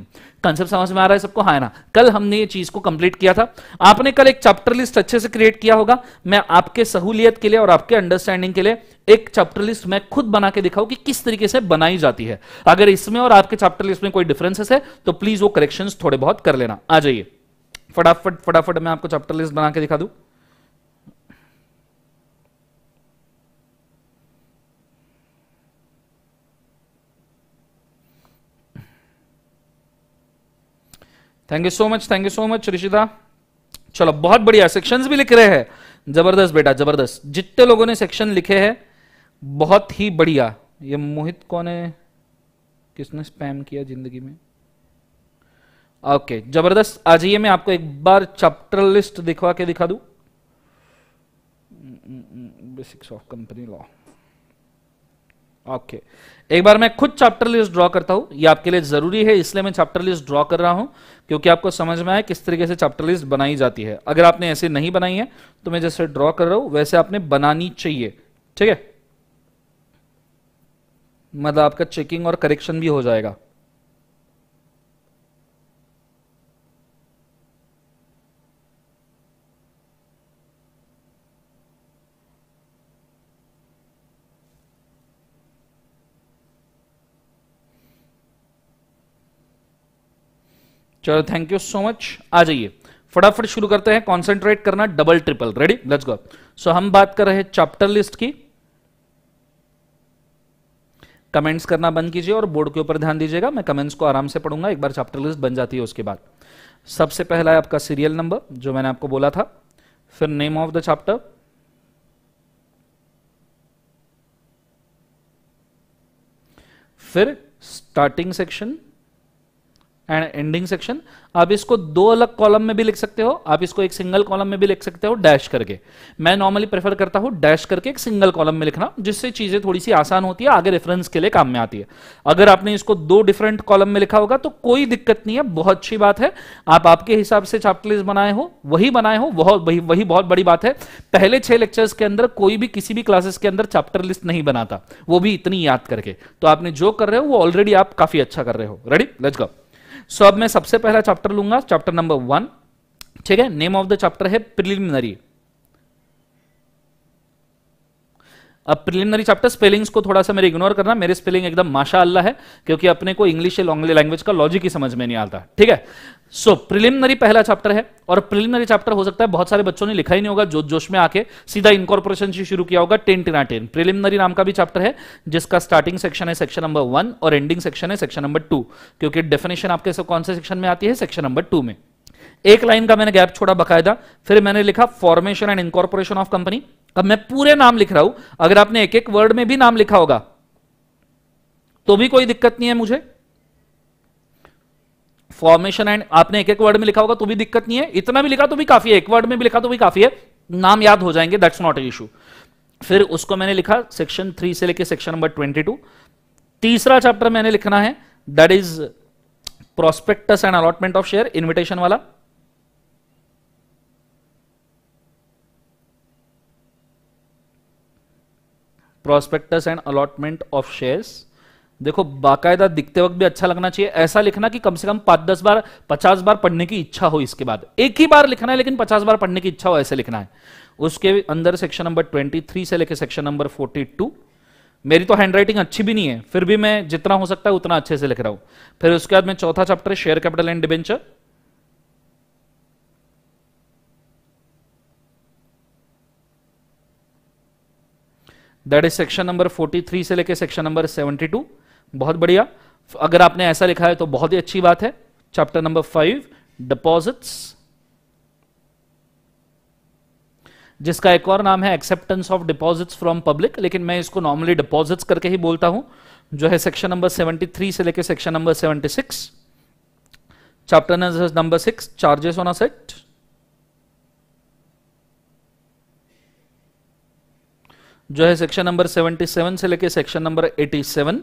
कंसेप्ट समझ में आ रहा है सबको हाँ ना कल हमने ये चीज को कंप्लीट किया था आपने कल एक चैप्टर लिस्ट अच्छे से क्रिएट किया होगा मैं आपके सहूलियत के लिए और आपके अंडरस्टैंडिंग के लिए एक चैप्टर लिस्ट मैं खुद बना के दिखाऊं कि किस तरीके से बनाई जाती है अगर इसमें और आपके चैप्टर लिस्ट में कोई डिफरेंसेस है तो प्लीज वो करेक्शन थोड़े बहुत कर लेना आ जाइए फटाफट फटाफट मैं आपको चैप्टर लिस्ट बना के दिखा दू thank you so much thank you so much Rishita चलो बहुत बढ़िया सेक्शंस भी लिख रहे हैं जबरदस्त बेटा जबरदस्त जितने लोगों ने सेक्शन लिखे हैं बहुत ही बढ़िया ये मोहित कौन है किसने स्पैम किया जिंदगी में ओके जबरदस्त आ जाइए मैं आपको एक बार चैप्टर लिस्ट दिखवा के दिखा दू basics of company law okay एक बार मैं खुद चैप्टर लिस्ट ड्रॉ करता हूं ये आपके लिए जरूरी है इसलिए मैं चैप्टर लिस्ट ड्रॉ कर रहा हूं क्योंकि आपको समझ में आए किस तरीके से चैप्टर लिस्ट बनाई जाती है अगर आपने ऐसे नहीं बनाई है तो मैं जैसे ड्रॉ कर रहा हूं वैसे आपने बनानी चाहिए ठीक है मतलब आपका चेकिंग और करेक्शन भी हो जाएगा चलो थैंक यू सो मच आ जाइए फटाफट शुरू करते हैं कॉन्सेंट्रेट करना double triple ready let's go so हम बात कर रहे हैं चैप्टर लिस्ट की कमेंट्स करना बंद कीजिए और बोर्ड के ऊपर ध्यान दीजिएगा मैं कमेंट्स को आराम से पढ़ूंगा एक बार चैप्टर लिस्ट बन जाती है उसके बाद सबसे पहला है आपका सीरियल नंबर जो मैंने आपको बोला था फिर नेम ऑफ द चैप्टर फिर starting section and ending section आप इसको दो अलग कॉलम में भी लिख सकते हो आप इसको एक सिंगल कॉलम में भी लिख सकते हो डैश करके मैं नॉर्मली प्रेफर करता हूं डैश करके एक सिंगल कॉलम में लिखना जिससे चीजें थोड़ी सी आसान होती है आगे रेफरेंस के लिए काम में आती है अगर आपने इसको दो डिफरेंट कॉलम में लिखा होगा तो कोई दिक्कत नहीं है बहुत अच्छी बात है आप आपके हिसाब से चैप्टर लिस्ट बनाए हो वही बनाए हो बहुत वही वही बहुत बड़ी बात है पहले छह लेक्चर्स के अंदर कोई भी किसी भी क्लासेस के अंदर चैप्टर लिस्ट नहीं बनाता वो भी इतनी याद करके तो आपने जो कर रहे हो वो ऑलरेडी आप काफी अच्छा कर रहे हो रेडी लेट्स गो सो अब मैं सबसे पहला चैप्टर लूंगा चैप्टर नंबर वन ठीक है नेम ऑफ द चैप्टर है प्रिलिमिनरी अब प्रिलिमिनरी चैप्टर स्पेलिंग्स को थोड़ा सा मेरे इग्नोर करना मेरे स्पेलिंग एकदम माशा अल्लाह है क्योंकि अपने को इंग्लिश लैंग्वेज का लॉजिक ही समझ में नहीं आता ठीक है सो so, प्रिलिमिनरी पहला चैप्टर है और प्रिलिमिनरी चैप्टर हो सकता है बहुत सारे बच्चों ने लिखा ही नहीं होगा जोश जोश में आके सीधा इनकॉर्पोरेशन से शुरू किया होगा टेन टिना टेन प्रिलिमिनरी नाम का भी चैप्टर है जिसका स्टार्टिंग सेक्शन है सेक्शन नंबर वन और एंडिंग सेक्शन है सेक्शन नंबर टू क्योंकि डेफिनेशन आपके से कौन से सेक्शन में आती है सेक्शन नंबर टू में एक लाइन का मैंने गैप छोड़ा बकायदा फिर मैंने लिखा formation and incorporation of company अब मैं पूरे नाम लिख रहा हूं अगर आपने एक एक वर्ड में भी नाम लिखा होगा तो भी कोई दिक्कत नहीं है मुझे फॉर्मेशन एंड आपने एक एक वर्ड में लिखा होगा तो भी दिक्कत नहीं है इतना भी लिखा तो भी काफी है एक वर्ड में भी लिखा तो भी काफी है नाम याद हो जाएंगे दैट्स नॉट ए इशू फिर उसको मैंने लिखा सेक्शन थ्री से लेकर सेक्शन नंबर ट्वेंटी टू तीसरा चैप्टर मैंने लिखना है that is prospectus and allotment of share invitation वाला prospectus and allotment of shares देखो बाकायदा दिखते वक्त भी अच्छा लगना चाहिए ऐसा लिखना कि कम से कम पांच दस बार पचास बार पढ़ने की इच्छा हो इसके बाद एक ही बार लिखना है लेकिन पचास बार पढ़ने की इच्छा हो ऐसे लिखना है उसके अंदर सेक्शन नंबर ट्वेंटी थ्री से लेकर सेक्शन नंबर फोर्टी टू मेरी तो हैंडराइटिंग अच्छी भी नहीं है फिर भी मैं जितना हो सकता है उतना अच्छे से लिख रहा हूं फिर उसके बाद में चौथा chapter share capital and debenture that is section number 43 से लेकर सेक्शन नंबर 72 बहुत बढ़िया अगर आपने ऐसा लिखा है तो बहुत ही अच्छी बात है चैप्टर नंबर फाइव डिपॉजिट्स जिसका एक और नाम है acceptance of deposits from public लेकिन मैं इसको नॉर्मली डिपॉजिट्स करके ही बोलता हूं जो है सेक्शन नंबर 73 से लेकर section number 76 chapter number six charges on asset जो है सेक्शन नंबर 77 से लेके सेक्शन नंबर 87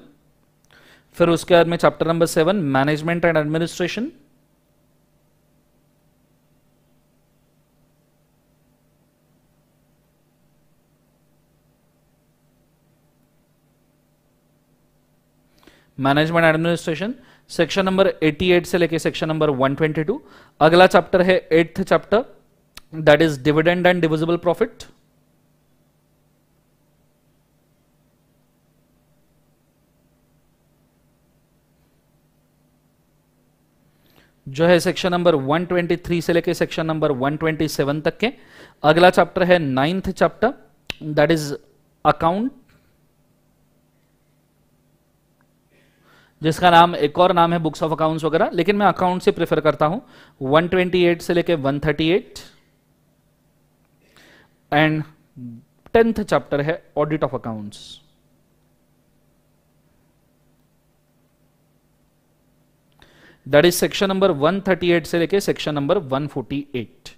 फिर उसके बाद में chapter number seven management and administration management administration section number 88 से लेके सेक्शन नंबर 122 अगला चैप्टर है eighth chapter that is dividend and divisible profit जो है सेक्शन नंबर 123 से लेकर सेक्शन नंबर 127 तक के अगला चैप्टर है ninth chapter that is account जिसका नाम एक और नाम है बुक्स ऑफ अकाउंट्स वगैरह लेकिन मैं अकाउंट से प्रेफर करता हूं 128 से लेके 138 एंड टेंथ चैप्टर है audit of accounts that is section number 138 से लेके सेक्शन नंबर 148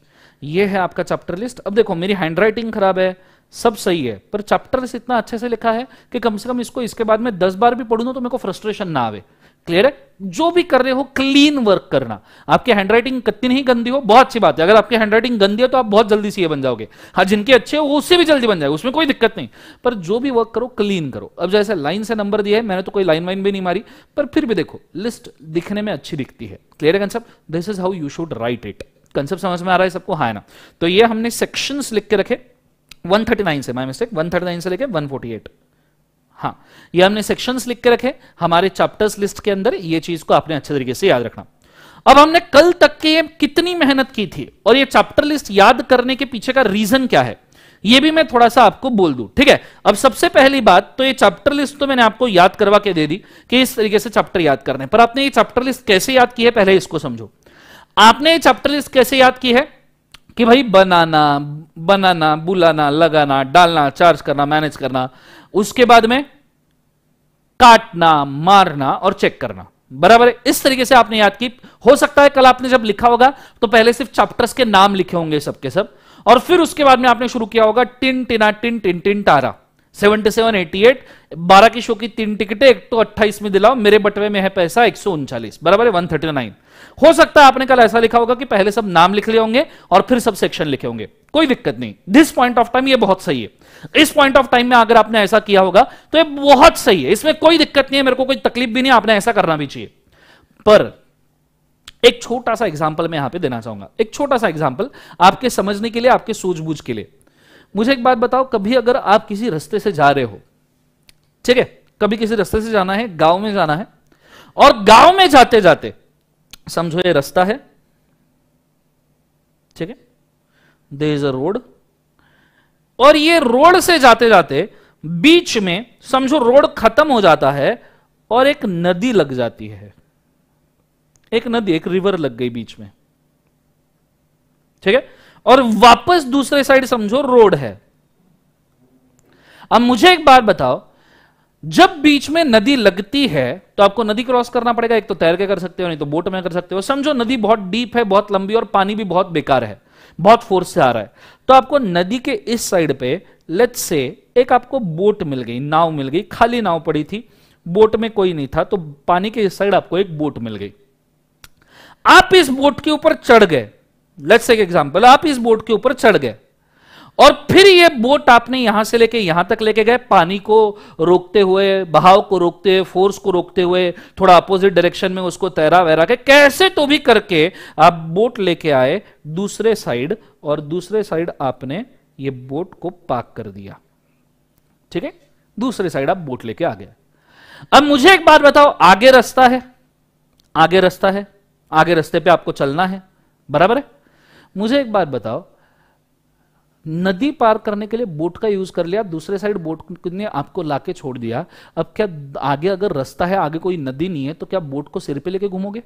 ये है आपका चैप्टर लिस्ट अब देखो मेरी हैंडराइटिंग खराब है सब सही है पर चैप्टर इतना अच्छे से लिखा है कि कम से कम इसको इसके बाद में दस बार भी पढ़ू ना तो मेरे को फ्रस्ट्रेशन ना आवे क्लियर है जो भी कर रहे हो क्लीन वर्क करना आपकी हैंडराइटिंग कितनी ही गंदी हो बहुत अच्छी बात है अगर आपकी हैंडराइटिंग गंदी है तो आप बहुत जल्दी सीए बन जाओगे हाँ जिनके अच्छे हो उससे भी जल्दी बन जाएगा उसमें कोई दिक्कत नहीं पर जो भी वर्क करो क्लीन करो अब जैसे लाइन से नंबर दिया है मैंने तो कोई लाइन वाइन भी नहीं मारी पर फिर भी देखो लिस्ट दिखने में अच्छी दिखती है क्लियर है concept this is how you should write it concept समझ में आ रहा है सबको हाँ ना तो ये हमने सेक्शन लिख के रखे नाइन से माई मिस्टेक 139 से लेके एट हाँ ये हमने सेक्शंस लिख के रखे हमारे चैप्टर्स लिस्ट के अंदर ये चीज को आपने अच्छे तरीके से याद रखना अब हमने कल तक के कितनी मेहनत की थी और ये चैप्टर लिस्ट याद करने के पीछे का रीजन क्या है ये भी मैं थोड़ा सा आपको बोल दूं ठीक है अब सबसे पहली बात तो ये चैप्टर लिस्ट तो मैंने आपको याद करवा के दे दी कि इस तरीके से चैप्टर याद करने पर आपने ये चैप्टर लिस्ट कैसे याद की है पहले इसको समझो आपने ये चैप्टर लिस्ट कैसे याद की है कि भाई बनाना बनाना बुलाना लगाना डालना चार्ज करना मैनेज करना उसके बाद में काटना मारना और चेक करना बराबर है इस तरीके से आपने याद की हो सकता है कल आपने जब लिखा होगा तो पहले सिर्फ चैप्टर्स के नाम लिखे होंगे सबके सब और फिर उसके बाद में आपने शुरू किया होगा टिन टिना टिन टिन टिन टारा सेवेंटी सेवन एटी एट बारह की शो की तीन टिकटें एक तो अट्ठाईस में दिलाओ मेरे बटवे में है पैसा एक सौ उनचालीस बराबर है वन थर्टी नाइन हो सकता है आपने कल ऐसा लिखा होगा कि पहले सब नाम लिख लिए होंगे और फिर सब सेक्शन लिखे होंगे कोई दिक्कत नहीं दिस पॉइंट ऑफ टाइम ये बहुत सही है इस पॉइंट ऑफ टाइम में अगर आपने ऐसा किया होगा तो ये बहुत सही है इसमें कोई दिक्कत नहीं है मेरे को कोई तकलीफ भी नहीं आपने ऐसा करना भी चाहिए पर एक छोटा सा एग्जाम्पल मैं यहां पे देना चाहूंगा एक छोटा सा एग्जाम्पल आपके समझने के लिए आपके सूझबूझ के लिए मुझे एक बात बताओ कभी अगर आप किसी रस्ते से जा रहे हो ठीक है कभी किसी रस्ते से जाना है गांव में जाना है और गांव में जाते जाते समझो ये रास्ता है ठीक है दे इज अ रोड और ये रोड से जाते जाते बीच में समझो रोड खत्म हो जाता है और एक नदी लग जाती है एक नदी एक रिवर लग गई बीच में ठीक है और वापस दूसरे साइड समझो रोड है अब मुझे एक बात बताओ जब बीच में नदी लगती है तो आपको नदी क्रॉस करना पड़ेगा एक तो तैर के कर सकते हो नहीं तो बोट में कर सकते हो समझो नदी बहुत डीप है बहुत लंबी और पानी भी बहुत बेकार है बहुत फोर्स से आ रहा है तो आपको नदी के इस साइड पे लेट से एक आपको बोट मिल गई नाव मिल गई खाली नाव पड़ी थी बोट में कोई नहीं था तो पानी के इस साइड आपको एक बोट मिल गई आप इस बोट के ऊपर चढ़ गए लेट्स एक एग्जांपल आप इस बोट के ऊपर चढ़ गए और फिर ये बोट आपने यहां से लेके यहां तक लेके गए पानी को रोकते हुए बहाव को रोकते हुए फोर्स को रोकते हुए थोड़ा अपोजिट डायरेक्शन में उसको तैरा वैरा के कैसे तो भी करके आप बोट लेके आए दूसरे साइड और दूसरे साइड आपने ये बोट को पाक कर दिया ठीक है दूसरे साइड आप बोट लेके आ गए अब मुझे एक बात बताओ आगे रास्ता है आगे रास्ता है आगे रास्ते पे आपको चलना है बराबर है मुझे एक बात बताओ नदी पार करने के लिए बोट का यूज कर लिया दूसरे साइड बोट ने आपको लाके छोड़ दिया अब क्या आगे अगर रास्ता है आगे कोई नदी नहीं है तो क्या बोट को सिर पे लेके घूमोगे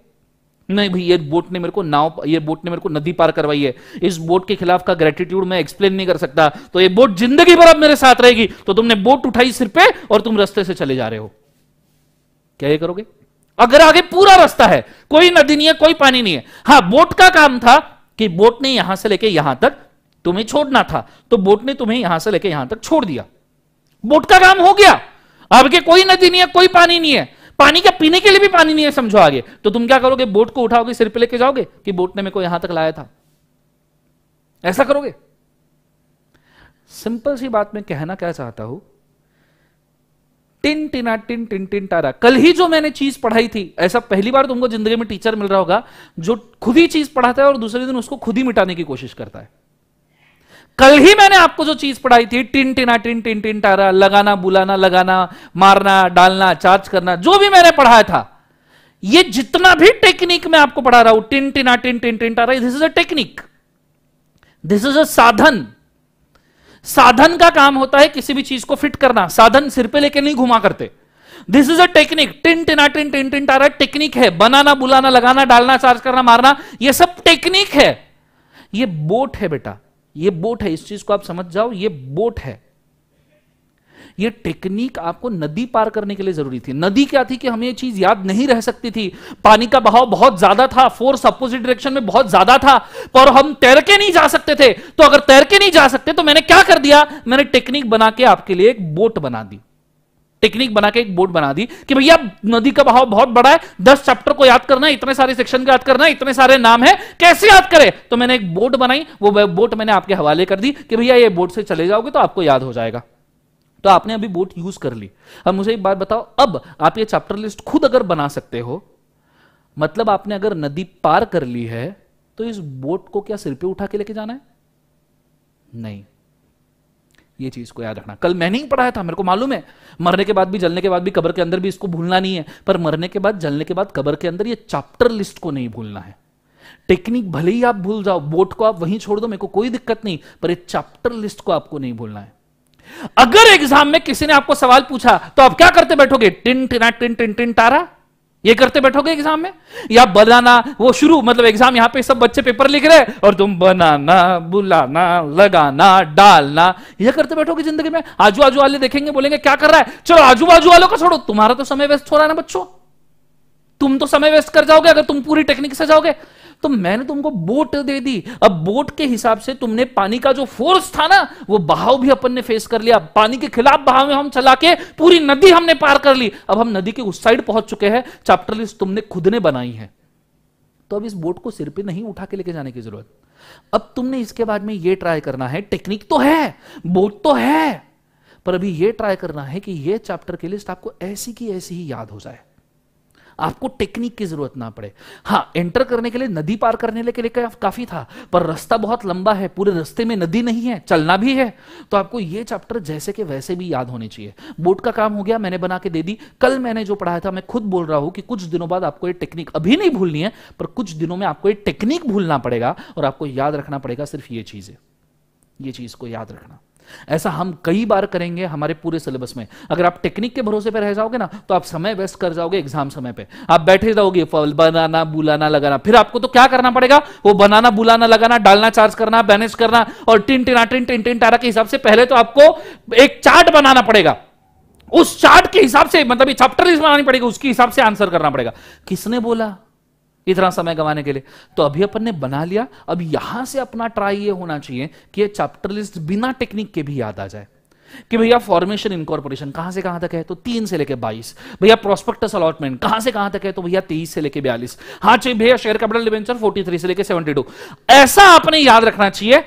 नहीं भाई ये बोट ने मेरे को नाव ये बोट ने मेरे को नदी पार करवाई है इस बोट के खिलाफ का ग्रेटिट्यूड मैं एक्सप्लेन नहीं कर सकता तो ये बोट जिंदगी भर अब मेरे साथ रहेगी तो तुमने बोट उठाई सिर पे और तुम रस्ते से चले जा रहे हो क्या ये करोगे अगर आगे पूरा रास्ता है कोई नदी नहीं है कोई पानी नहीं है हाँ बोट का काम था कि बोट ने यहां से लेके यहां तक तुम्हें छोड़ना था तो बोट ने तुम्हें यहां से लेकर यहां तक छोड़ दिया बोट का काम हो गया अब के कोई नदी नहीं है कोई पानी नहीं है पानी का पीने के लिए भी पानी नहीं है समझो आगे तो तुम क्या करोगे बोट को उठाओगे सिर पे लेके जाओगे कि बोट ने मेरे को यहां तक लाया था ऐसा करोगे सिंपल सी बात में कहना क्या चाहता हूं टिन टिना टिन टिन टिन टारा कल ही जो मैंने चीज पढ़ाई थी ऐसा पहली बार तुमको जिंदगी में टीचर मिल रहा होगा जो खुद ही चीज पढ़ाता है और दूसरे दिन उसको खुद ही मिटाने की कोशिश करता है कल ही मैंने आपको जो चीज पढ़ाई थी टिन टिना टिन टिन टिन टारा लगाना बुलाना लगाना मारना डालना चार्ज करना जो भी मैंने पढ़ाया था ये जितना भी टेक्निक मैं आपको पढ़ा रहा हूं टिन टिना टिन टिन टिन टारा this is a technique this is a साधन साधन का काम होता है किसी भी चीज को फिट करना साधन सिर पे लेके नहीं घुमा करते दिस इज अ टेक्निक टिन टिना टिन टिन टिन टारा टेक्निक है बनाना बुलाना लगाना डालना चार्ज करना मारना ये सब टेक्निक है ये बोट है बेटा ये बोट है इस चीज को आप समझ जाओ ये बोट है ये टेक्निक आपको नदी पार करने के लिए जरूरी थी नदी क्या थी कि हमें ये चीज याद नहीं रह सकती थी पानी का बहाव बहुत ज्यादा था फोर्स अपोजिट डायरेक्शन में बहुत ज्यादा था पर हम तैर के नहीं जा सकते थे तो अगर तैर के नहीं जा सकते तो मैंने क्या कर दिया मैंने टेक्निक बना के आपके लिए एक बोट बना दी टेक्निक बना के एक बोर्ड बना दी कि भैया नदी का बहाव बहुत बड़ा है दस चैप्टर को याद करना है इतने सारे सेक्शन को याद करना है इतने सारे नाम है कैसे याद करे तो मैंने एक बोर्ड बनाई वो बोर्ड मैंने आपके हवाले कर दी कि भैया ये बोर्ड से चले जाओगे तो आपको याद हो जाएगा तो आपने अभी बोट यूज कर ली अब मुझे एक बात बताओ अब आप ये चैप्टर लिस्ट खुद अगर बना सकते हो मतलब आपने अगर नदी पार कर ली है तो इस बोट को क्या सिर पे उठा के लेके जाना है नहीं ये चीज को याद रखना कल मैंने ही पढ़ाया था मेरे को मालूम है मरने के बाद भी जलने के बाद भी कबर के अंदर भी इसको भूलना नहीं है पर मरने के बाद जलने के बाद कबर के अंदर ये चैप्टर लिस्ट को नहीं भूलना है टेक्निक भले ही आप भूल जाओ बोट को आप वहीं छोड़ दो मेरे को कोई दिक्कत नहीं पर ये चैप्टर लिस्ट को आपको नहीं भूलना है अगर एग्जाम में किसी ने आपको सवाल पूछा तो आप क्या करते बैठोगे टिन टिना टिन टिन टिन टारा ये करते बैठोगे एग्जाम में या बनाना वो शुरू मतलब एग्जाम यहां पे सब बच्चे पेपर लिख रहे और तुम बनाना बुलाना लगाना डालना ये करते बैठोगे जिंदगी में आजू आजू वाले देखेंगे बोलेंगे क्या कर रहा है चलो आजू बाजू वालों का छोड़ो तुम्हारा तो समय वेस्ट हो रहा है ना बच्चों तुम तो समय वेस्ट कर जाओगे अगर तुम पूरी टेक्निक से जाओगे तो मैंने तुमको बोट दे दी अब बोट के हिसाब से तुमने पानी का जो फोर्स था ना वो बहाव भी अपन ने फेस कर लिया पानी के खिलाफ बहाव में हम चला के पूरी नदी हमने पार कर ली अब हम नदी के उस साइड पहुंच चुके हैं चैप्टर लिस्ट तुमने खुद ने बनाई है तो अब इस बोट को सिर पे नहीं उठा के लेके जाने की जरूरत अब तुमने इसके बाद में ये ट्राई करना है टेक्निक तो है बोट तो है पर अभी ये ट्राई करना है कि ये चैप्टर की लिस्ट आपको ऐसी की ऐसी ही याद हो जाए आपको टेक्निक की जरूरत ना पड़े हाँ एंटर करने के लिए नदी पार करने के लिए काफी था पर रास्ता बहुत लंबा है पूरे रास्ते में नदी नहीं है चलना भी है तो आपको ये चैप्टर जैसे के वैसे भी याद होने चाहिए बोर्ड का काम हो गया मैंने बना के दे दी कल मैंने जो पढ़ाया था मैं खुद बोल रहा हूं कि कुछ दिनों बाद आपको ये टेक्निक अभी नहीं भूलनी है पर कुछ दिनों में आपको ये टेक्निक भूलना पड़ेगा और आपको याद रखना पड़ेगा सिर्फ ये चीजें ये चीज को याद रखना ऐसा हम कई बार करेंगे हमारे पूरे सिलेबस में अगर आप टेक्निक के भरोसे पर रह जाओगे ना तो आप समय वेस्ट कर जाओगे एग्जाम समय पे आप बैठे फल बनाना बुलाना लगाना फिर आपको तो क्या करना पड़ेगा वो बनाना बुलाना लगाना डालना चार्ज करना बैनेज करना और टिन टिना टिन टिन टिन टारा के हिसाब से पहले तो आपको एक चार्ट बनाना पड़ेगा उस चार्ट के हिसाब से मतलब चैप्टर लिस्ट बनानी पड़ेगी उसके हिसाब से आंसर करना पड़ेगा किसने बोला इतना समय गंवाने के लिए तो अभी अपन ने बना लिया अब यहां से अपना ट्राई ये होना चाहिए कि ये चैप्टर लिस्ट बिना टेक्निक के भी याद आ जाए कि भैया फॉर्मेशन इनकॉर्पोरेशन कहां से कहां तक है तो तीन से लेके बाईस भैया प्रोस्पेक्टस अलॉटमेंट कहां से कहां तक है तो भैया तेईस से लेके बयालीस हाँ चाहिए भैया share capital debenture forty three से लेके सेवेंटी टू ऐसा आपने याद रखना चाहिए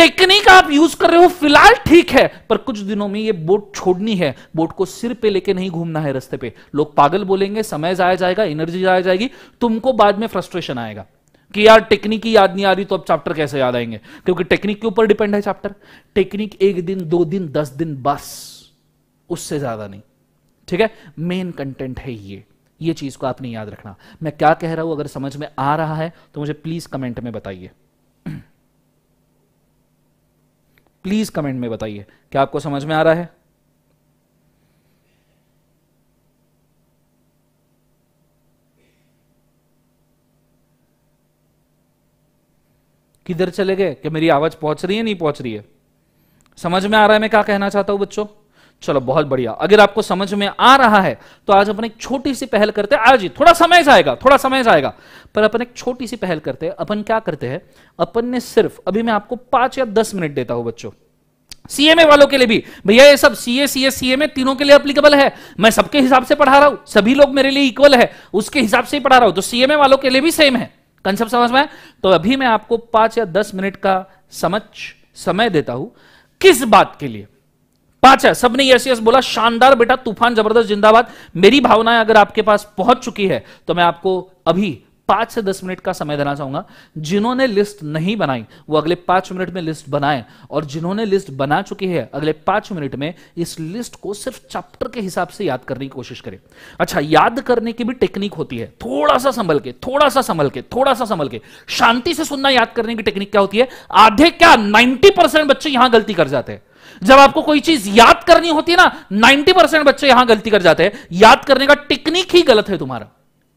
टेक्निक आप यूज कर रहे हो फिलहाल ठीक है पर कुछ दिनों में ये बोट छोड़नी है बोट को सिर पे लेके नहीं घूमना है रस्ते पे लोग पागल बोलेंगे समय जाया जाएगा एनर्जी जाया जाएगी तुमको बाद में फ्रस्ट्रेशन आएगा कि यार टेक्निक ही याद नहीं आ रही तो अब चैप्टर कैसे याद आएंगे क्योंकि टेक्निक के ऊपर डिपेंड है चैप्टर टेक्निक एक दिन दो दिन दस दिन बस उससे ज्यादा नहीं ठीक है मेन कंटेंट है ये ये चीज को आपने याद रखना मैं क्या कह रहा हूं अगर समझ में आ रहा है तो मुझे प्लीज कमेंट में बताइए प्लीज़ कमेंट में बताइए क्या आपको समझ में आ रहा है किधर चले गए कि मेरी आवाज़ पहुंच रही है नहीं पहुंच रही है समझ में आ रहा है मैं क्या कहना चाहता हूं बच्चों चलो बहुत बढ़िया अगर आपको समझ में आ रहा है तो आज अपन एक छोटी सी पहल करते हैं आज ही थोड़ा समय जाएगा थोड़ा समय जाएगा पर अपन एक छोटी सी पहल करते हैं अपन क्या करते हैं अपन ने सिर्फ अभी मैं आपको पांच या दस मिनट देता हूं बच्चों सीएमए वालों के लिए भी भैया ये सब सीए सीए सीएमए तीनों के लिए अप्लीकेबल है मैं सबके हिसाब से पढ़ा रहा हूं सभी लोग मेरे लिए इक्वल है उसके हिसाब से ही पढ़ा रहा हूं तो सीएमए वालों के लिए भी सेम है कंसेप्ट समझ में तो अभी मैं आपको पांच या दस मिनट का समझ समय देता हूं किस बात के लिए पांच है सबने यस यस बोला शानदार बेटा तूफान जबरदस्त जिंदाबाद मेरी भावनाएं अगर आपके पास पहुंच चुकी है तो मैं आपको अभी पांच से दस मिनट का समय देना चाहूंगा जिन्होंने लिस्ट नहीं बनाई वो अगले पांच मिनट में लिस्ट बनाए और जिन्होंने लिस्ट बना चुकी है अगले पांच मिनट में इस लिस्ट को सिर्फ चैप्टर के हिसाब से याद करने की कोशिश करें अच्छा याद करने की भी टेक्निक होती है थोड़ा सा संभल के थोड़ा सा संभल के थोड़ा सा संभल के शांति से सुनना याद करने की टेक्निक क्या होती है आधे क्या नाइनटी बच्चे यहां गलती कर जाते हैं जब आपको कोई चीज याद करनी होती है ना 90 परसेंट बच्चे यहां गलती कर जाते हैं याद करने का टेक्निक ही गलत है तुम्हारा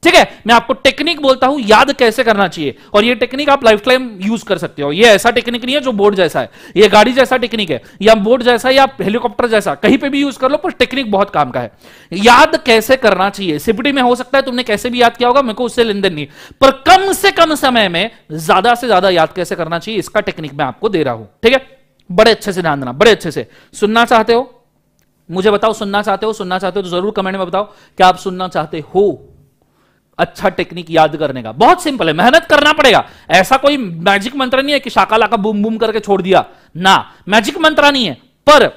ठीक है मैं आपको टेक्निक बोलता हूं याद कैसे करना चाहिए और ये टेक्निक आप लाइफ टाइम यूज कर सकते हो ये ऐसा टेक्निक नहीं है जो बोर्ड जैसा है ये गाड़ी जैसा टेक्निक है या बोर्ड जैसा या हेलीकॉप्टर जैसा कहीं पे भी यूज कर लो पर टेक्निक बहुत काम का है याद कैसे करना चाहिए सिपटी में हो सकता है तुमने कैसे भी याद किया होगा मेरे को उससे लेन देन नहीं पर कम से कम समय में ज्यादा से ज्यादा याद कैसे करना चाहिए इसका टेक्निक मैं आपको दे रहा हूं ठीक है बड़े अच्छे से ध्यान देना बड़े अच्छे से सुनना चाहते हो मुझे बताओ सुनना चाहते हो सुनना चाहते हो तो जरूर कमेंट में बताओ क्या आप सुनना चाहते हो अच्छा टेक्निक याद करने का बहुत सिंपल है मेहनत करना पड़ेगा ऐसा कोई मैजिक मंत्र नहीं है कि शाकाला का बूम बूम करके छोड़ दिया ना मैजिक मंत्र नहीं है पर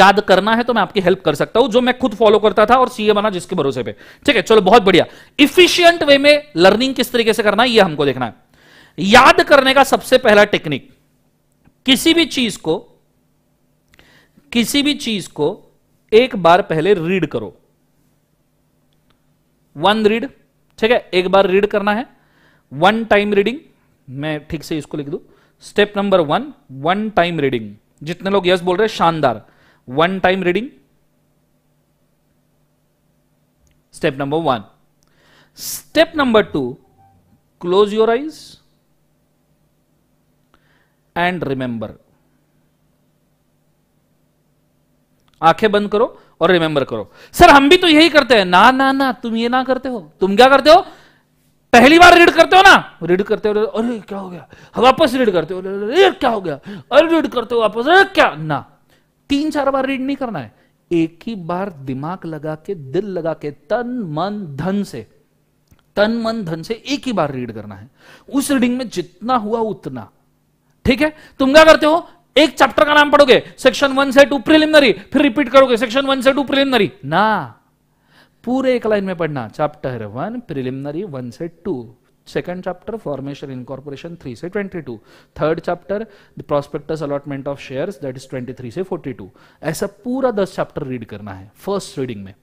याद करना है तो मैं आपकी हेल्प कर सकता हूं जो मैं खुद फॉलो करता था और सीए बना जिसके भरोसे पे ठीक है चलो बहुत बढ़िया इफिशियंट वे में लर्निंग किस तरीके से करना है यह हमको देखना है याद करने का सबसे पहला टेक्निक किसी भी चीज को किसी भी चीज को एक बार पहले रीड करो वन रीड ठीक है एक बार रीड करना है वन टाइम रीडिंग मैं ठीक से इसको लिख दू step number one one time reading जितने लोग यस बोल रहे हैं शानदार one time reading step number one step number two close your eyes and remember आंखें बंद करो और रिमेंबर करो सर हम भी तो यही करते हैं ना ना ना तुम ये ना करते हो तुम क्या करते हो पहली बार रीड करते हो ना रीड करते हो अरे क्या हो गया वापस रीड करते हो अरे क्या हो गया अरे रीड करते हो वापस अरे क्या ना तीन चार बार रीड नहीं करना है एक ही बार दिमाग लगा के दिल लगा के तन मन धन से तन मन धन से एक ही बार रीड करना है उस रीडिंग में जितना हुआ उतना ठीक है तुम क्या करते हो एक चैप्टर का नाम पढ़ोगे सेक्शन वन से टू प्रिलिमिनरी फिर रिपीट करोगे सेक्शन वन से टू प्रिलिमिनरी ना पूरे एक लाइन में पढ़ना चैप्टर वन प्रिलिमिनरी वन से two second chapter formation incorporation three से twenty two third chapter the prospectus allotment of share that is twenty three से फोर्टी टू ऐसा पूरा दस चैप्टर रीड करना है फर्स्ट रीडिंग में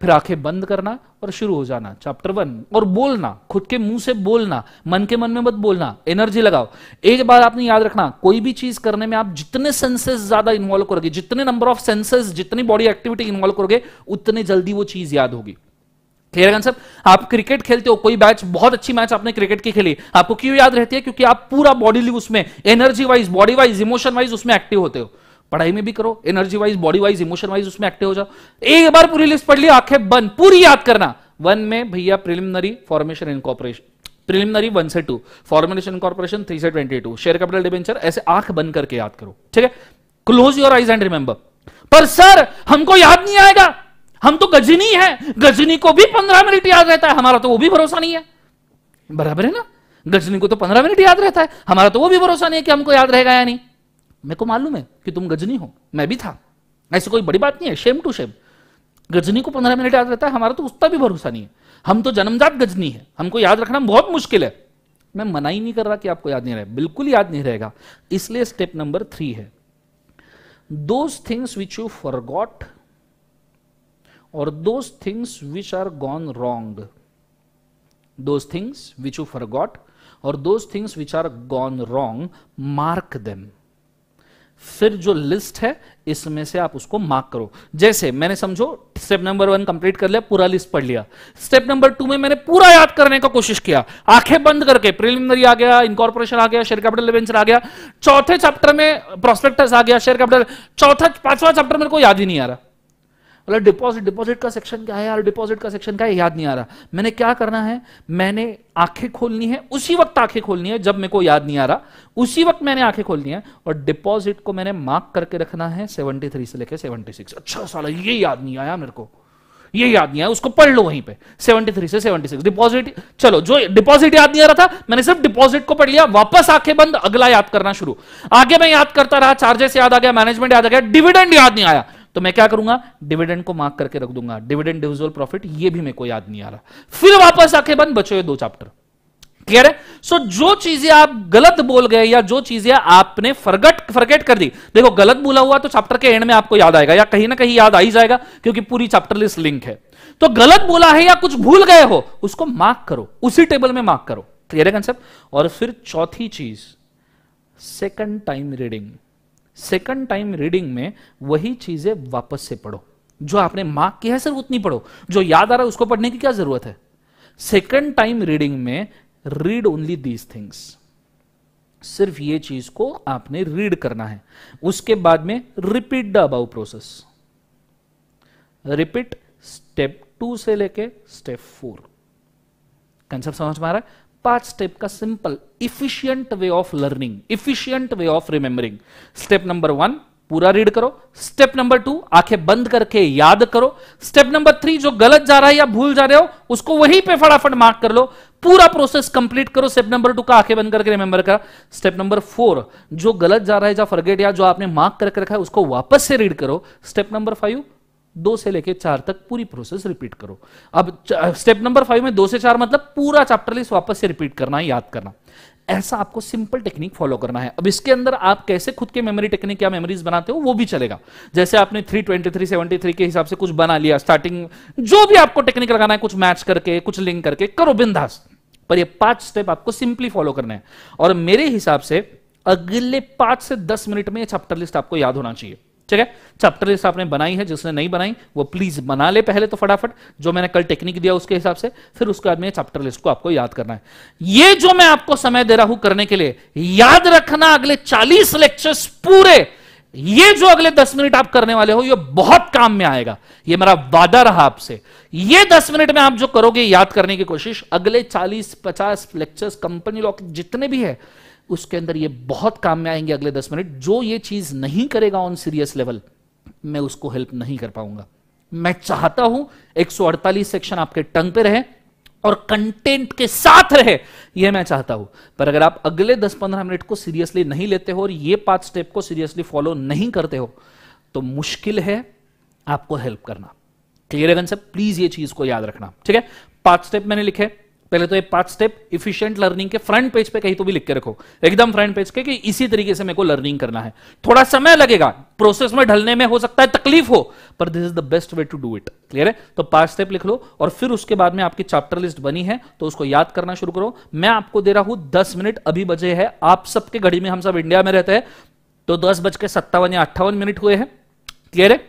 फिर आंखें बंद करना और शुरू हो जाना चैप्टर वन और बोलना खुद के मुंह से बोलना मन के मन में मत बोलना एनर्जी लगाओ एक बार आपने याद रखना कोई भी चीज करने में आप जितने सेंसेस ज्यादा इन्वॉल्व करोगे जितने नंबर ऑफ सेंसेस जितनी बॉडी एक्टिविटी इन्वॉल्व करोगे उतने जल्दी वो चीज याद होगी क्लियर कंसेप्ट आप क्रिकेट खेलते हो कोई मैच बहुत अच्छी मैच आपने क्रिकेट की खेली आपको क्यों याद रहती है क्योंकि आप पूरा बॉडी उसमें energy wise body wise emotion wise उसमें एक्टिव होते हो पढ़ाई में भी करो energy wise body wise emotion wise उसमें एक्टिव हो जाओ एक बार पूरी लिस्ट पढ़ ली आंखें बंद पूरी याद करना वन में भैया preliminary formation incorporation preliminary one से टू फॉर्मेशन कॉर्पोरेशन थ्री से twenty two share capital debenture ऐसे आंख बंद करके याद करो ठीक है close your eyes and remember पर सर हमको याद नहीं आएगा हम तो गजनी है गजनी को भी पंद्रह मिनट याद रहता है हमारा तो वो भी भरोसा नहीं है बराबर है ना गजनी को तो पंद्रह मिनट याद रहता है हमारा तो वो भी भरोसा नहीं है कि हमको याद रहेगा या नहीं मेरे को मालूम है कि तुम गजनी हो मैं भी था ऐसी कोई बड़ी बात नहीं है शेम टू शेम गजनी को पंद्रह मिनट याद रहता है हमारा तो उसका भी भरोसा नहीं है हम तो जन्मजात गजनी है हमको याद रखना बहुत मुश्किल है मैं मना ही नहीं कर रहा कि आपको याद नहीं रहे बिल्कुल याद नहीं रहेगा इसलिए स्टेप नंबर थ्री है those things which you forgot और those things which are gone wrong those things which you forgot और those things which are gone wrong mark them फिर जो लिस्ट है इसमें से आप उसको मार्क करो जैसे मैंने समझो स्टेप नंबर वन कंप्लीट कर लिया पूरा लिस्ट पढ़ लिया स्टेप नंबर टू में मैंने पूरा याद करने का कोशिश किया आंखें बंद करके प्रिलिमिनरी आ गया इनकॉर्पोरेशन आ गया शेयर कैपिटल आ गया चौथे चैप्टर में प्रोस्पेक्टस आ गया शेयर कैपिटल चौथा पांचवा चैप्टर मेरे को याद ही नहीं आ रहा मतलब डिपॉजिट डिपॉजिट का सेक्शन क्या है यार डिपॉजिट का सेक्शन क्या है याद नहीं आ रहा मैंने क्या करना है मैंने आंखें खोलनी है उसी वक्त आंखें खोलनी है जब मेरे को याद नहीं आ रहा उसी वक्त मैंने आंखें खोलनी है और डिपॉजिट को मैंने मार्क करके रखना है 73 से लेकर 76 अच्छा साला ये याद नहीं आया मेरे को ये याद नहीं आया उसको पढ़ लो वहीं पे 73 से 76 डिपॉजिट चलो जो डिपॉजिट याद नहीं आ रहा था मैंने सिर्फ डिपॉजिट को पढ़ लिया वापस आंखें बंद अगला याद करना शुरू आगे मैं याद करता रहा चार्जेस याद आ गया मैनेजमेंट याद आ गया डिविडेंड याद नहीं आया तो मैं क्या करूंगा डिविडेंड को मार्क करके रख दूंगा डिविडेंड डिविजुअल प्रॉफिट ये भी मेरे को याद नहीं आ रहा फिर वापस आके बंद बचो ये दो चैप्टर क्लियर है सो so, जो चीजें आप गलत बोल गए या जो चीजें आपने फरगट फरगेट कर दी देखो गलत बोला हुआ तो चैप्टर के एंड में आपको याद आएगा या कहीं ना कहीं याद आ ही जाएगा क्योंकि पूरी चैप्टर लिस्ट लिंक है तो गलत बोला है या कुछ भूल गए हो उसको मार्क करो उसी टेबल में मार्क करो क्लियर है कंसेप्ट और फिर चौथी चीज second time reading second time reading में वही चीजें वापस से पढ़ो जो आपने मार्क किया है सर उतनी पढ़ो जो याद आ रहा है उसको पढ़ने की क्या जरूरत है सेकंड टाइम रीडिंग में रीड ओनली दीज थिंग्स सिर्फ ये चीज को आपने रीड करना है उसके बाद में repeat the above process repeat step two से लेके स्टेप फोर कंसेप्ट समझ में आ रहा है पांच स्टेप का simple efficient way of learning efficient way of remembering step number one पूरा रीड करो स्टेप नंबर टू आंखें बंद करके याद करो स्टेप नंबर थ्री जो गलत जा रहा है या भूल जा रहे हो उसको वहीं पे फटाफट मार्क कर लो पूरा प्रोसेस कंप्लीट करो स्टेप नंबर टू का आंखें बंद करके रिमेंबर कर स्टेप नंबर फोर जो गलत जा रहा है या फॉरगेट या जो आपने मार्क करके रखा है उसको वापस से रीड करो स्टेप नंबर फाइव दो से लेके चार तक पूरी प्रोसेस रिपीट करो अब स्टेप नंबर फाइव में दो से चार मतलब पूरा चैप्टर लिस्ट वापस से रिपीट करना याद करना ऐसा आपको सिंपल टेक्निक फॉलो करना है अब इसके अंदर आप कैसे खुद के मेमोरी टेक्निक या मेमोरीज बनाते हो वो भी चलेगा जैसे आपने 323, 73 के हिसाब से कुछ बना लिया स्टार्टिंग जो भी आपको टेक्निक लगाना है कुछ मैच करके कुछ लिंक करके करो बिंदास पर ये पांच स्टेप आपको सिंपली फॉलो करने हैं और मेरे हिसाब से अगले पांच से दस मिनट में चैप्टर लिस्ट आपको याद होना चाहिए ठीक है चैप्टर लिस्ट आपने बनाई है जिसने नहीं बनाई वो प्लीज बना ले पहले तो फटाफट जो मैंने कल टेक्निक दिया उसके हिसाब से फिर उसके बाद में चैप्टर लिस्ट को आपको याद करना है ये जो मैं आपको समय दे रहा हूं करने के लिए याद रखना अगले चालीस लेक्चर्स पूरे ये जो अगले दस मिनट आप करने वाले हो ये बहुत काम में आएगा ये मेरा वादा रहा आपसे ये दस मिनट में आप जो करोगे याद करने की कोशिश अगले चालीस पचास लेक्चर्स कंपनी लॉ जितने भी है उसके अंदर ये बहुत काम में आएंगे अगले दस मिनट जो ये चीज नहीं करेगा ऑन सीरियस लेवल मैं उसको हेल्प नहीं कर पाऊंगा मैं चाहता हूं 148 सेक्शन आपके टंग पे रहे और कंटेंट के साथ रहे यह मैं चाहता हूं पर अगर आप अगले 10-15 मिनट को सीरियसली नहीं लेते हो और ये पांच स्टेप को सीरियसली फॉलो नहीं करते हो तो मुश्किल है आपको हेल्प करना क्लियर है प्लीज ये चीज को याद रखना ठीक है पांच स्टेप मैंने लिखे पहले तो ये पांच स्टेप इफिशियंट लर्निंग के फ्रंट पेज पे कहीं तो भी लिख के रखो एकदम फ्रंट पेज के कि इसी तरीके से मेरे को लर्निंग करना है थोड़ा समय लगेगा प्रोसेस में ढलने में हो सकता है तकलीफ हो पर this is the best way to do it clear है तो पांच स्टेप लिख लो और फिर उसके बाद में आपकी चैप्टर लिस्ट बनी है तो उसको याद करना शुरू करो मैं आपको दे रहा हूं दस मिनट अभी बजे है आप सबके घड़ी में हम सब इंडिया में रहते हैं तो दस बज के सत्तावन या अट्ठावन मिनट हुए हैं क्लियर है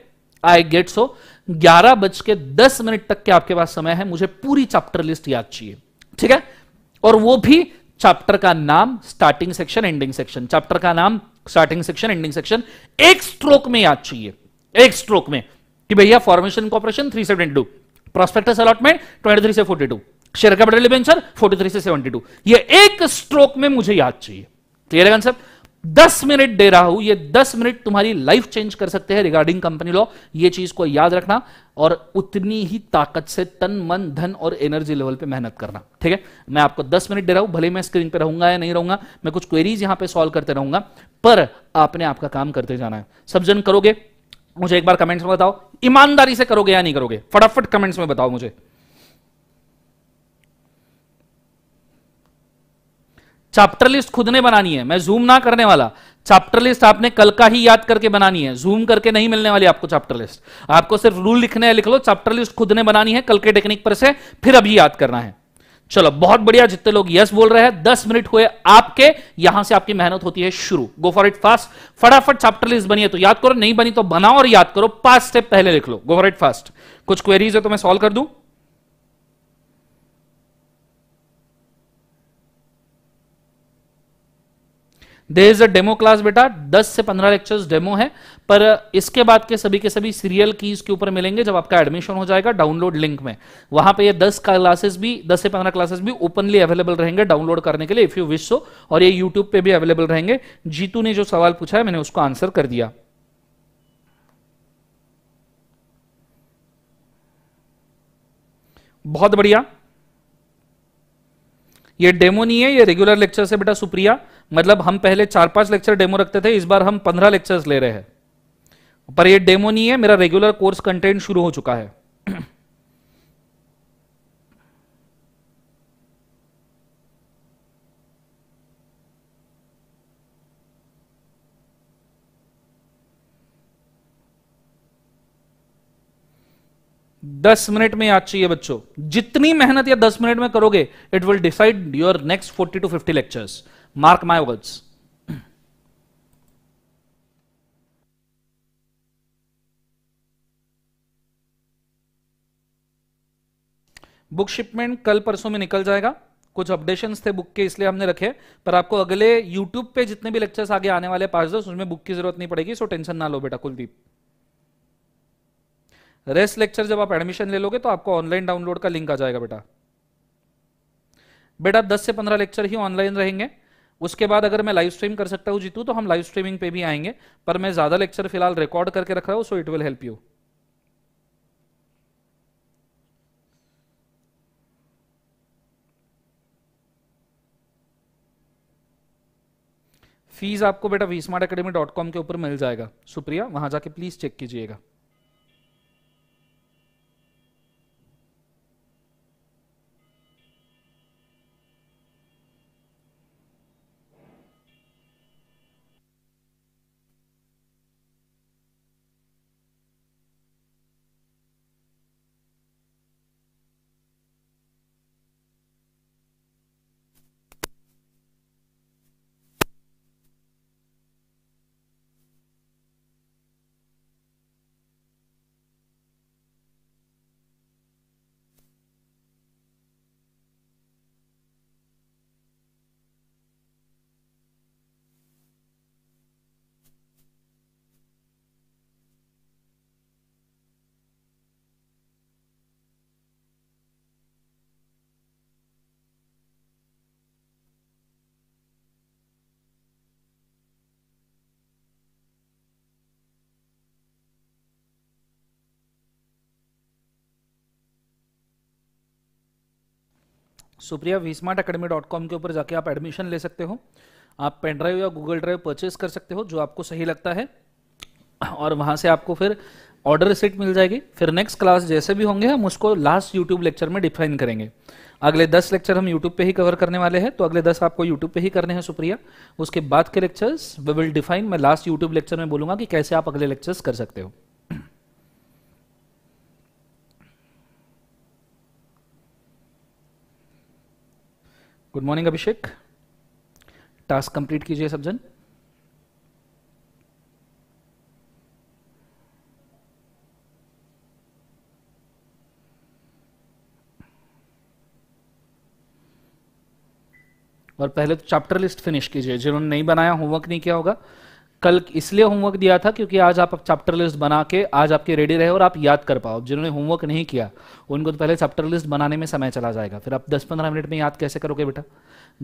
आई गेट सो ग्यारह बज के दस मिनट तक के आपके पास समय है मुझे पूरी चैप्टर लिस्ट याद चाहिए ठीक है और वो भी चैप्टर का नाम starting section ending section chapter का नाम स्टार्टिंग सेक्शन एंडिंग सेक्शन एक स्ट्रोक में याद चाहिए एक स्ट्रोक में कि भैया formation corporation three seventy two prospectus allotment twenty three से forty two share capital forty three से सेवेंटी टू यह एक स्ट्रोक में मुझे याद चाहिए क्लियर है कंसेप्ट दस मिनट दे रहा हूं ये दस मिनट तुम्हारी लाइफ चेंज कर सकते हैं रिगार्डिंग कंपनी लॉ ये चीज को याद रखना और उतनी ही ताकत से तन मन धन और एनर्जी लेवल पे मेहनत करना ठीक है मैं आपको दस मिनट दे रहा हूं भले मैं स्क्रीन पे रहूंगा या नहीं रहूंगा मैं कुछ क्वेरीज यहां पे सॉल्व करते रहूंगा पर आपने आपका काम करते जाना है सब जन करोगे मुझे एक बार कमेंट्स में बताओ ईमानदारी से करोगे या नहीं करोगे फटाफट कमेंट्स में बताओ मुझे चैप्टर लिस्ट खुद ने बनानी है मैं जूम ना करने वाला चैप्टर लिस्ट आपने कल का ही याद करके बनानी है जूम करके नहीं मिलने वाली आपको चैप्टर लिस्ट आपको सिर्फ रूल लिखने लिख लो चैप्टर लिस्ट खुद ने बनानी है कल के टेक्निक पर से फिर अभी याद करना है चलो बहुत बढ़िया जितने लोग यस बोल रहे हैं दस मिनट हुए आपके यहां से आपकी मेहनत होती है शुरू गो फॉर इट फास्ट फटाफट चैप्टर लिस्ट बनी है तो याद करो नहीं बनी तो बनाओ और याद करो पांच स्टेप पहले लिख लो गो फॉर इट फास्ट कुछ क्वेरीज है तो मैं सॉल्व कर दूं there is a demo class बेटा 10 से 15 लेक्चर्स डेमो है पर इसके बाद के सभी के सभी सीरियल कीज के ऊपर मिलेंगे जब आपका एडमिशन हो जाएगा डाउनलोड लिंक में वहां पे ये 10 क्लासेस भी 10 से 15 क्लासेस भी ओपनली अवेलेबल रहेंगे डाउनलोड करने के लिए इफ यू विश सो और ये यूट्यूब पे भी अवेलेबल रहेंगे जीतू ने जो सवाल पूछा है मैंने उसको आंसर कर दिया बहुत बढ़िया ये डेमो नहीं है ये रेगुलर लेक्चर है बेटा सुप्रिया मतलब हम पहले चार पांच लेक्चर डेमो रखते थे इस बार हम पंद्रह लेक्चर्स ले रहे हैं पर ये डेमो नहीं है मेरा रेगुलर कोर्स कंटेंट शुरू हो चुका है दस मिनट में याद चाहिए बच्चों जितनी मेहनत या दस मिनट में करोगे it will decide your next forty to fifty lectures Mark my words. Book shipment कल परसों में निकल जाएगा कुछ अपडेशन थे बुक के इसलिए हमने रखे पर आपको अगले यूट्यूब पे जितने भी लेक्चर्स आगे आने वाले पांच दस उसमें बुक की जरूरत नहीं पड़ेगी सो टेंशन ना लो बेटा कुलदीप रेस्ट लेक्चर जब आप एडमिशन ले लोगे तो आपको ऑनलाइन डाउनलोड का लिंक आ जाएगा बेटा बेटा दस से पंद्रह लेक्चर ही ऑनलाइन रहेंगे उसके बाद अगर मैं लाइव स्ट्रीम कर सकता हूँ जीतू तो हम लाइव स्ट्रीमिंग पे भी आएंगे पर मैं ज़्यादा लेक्चर फिलहाल रिकॉर्ड करके रख रहा हूँ so it will help you fees आपको बेटा वीस्मार्ट अकेडमी डॉट कॉम के ऊपर मिल जाएगा सुप्रिया वहां जाके प्लीज चेक कीजिएगा Supriya V Smart Academy dot com के ऊपर जाके आप एडमिशन ले सकते हो आप पेन ड्राइव या गूगल ड्राइव परचेज कर सकते हो जो आपको सही लगता है और वहाँ से आपको फिर ऑर्डर रिसिट मिल जाएगी फिर नेक्स्ट क्लास जैसे भी होंगे हम उसको लास्ट यूट्यूब लेक्चर में डिफाइन करेंगे अगले दस लेक्चर हम यूट्यूब पे ही कवर करने वाले हैं तो अगले दस आपको यूट्यूब पे ही करने हैं सुप्रिया उसके बाद के लेक्चर्स वी विल डिफाइन मैं लास्ट यूट्यूब लेक्चर में बोलूँगा कि कैसे आप अगले लेक्चर्स कर सकते हो good morning Abhishek task complete कीजिए सब जन और पहले तो चैप्टर लिस्ट फिनिश कीजिए जिन्होंने नहीं बनाया होमवर्क नहीं किया होगा कल इसलिए होमवर्क दिया था क्योंकि आज आप चैप्टर लिस्ट बना के आज आपके रेडी रहे और आप याद कर पाओ जिन्होंने होमवर्क नहीं किया उनको तो पहले चैप्टर लिस्ट बनाने में समय चला जाएगा फिर आप 10-15 मिनट में याद कैसे करोगे बेटा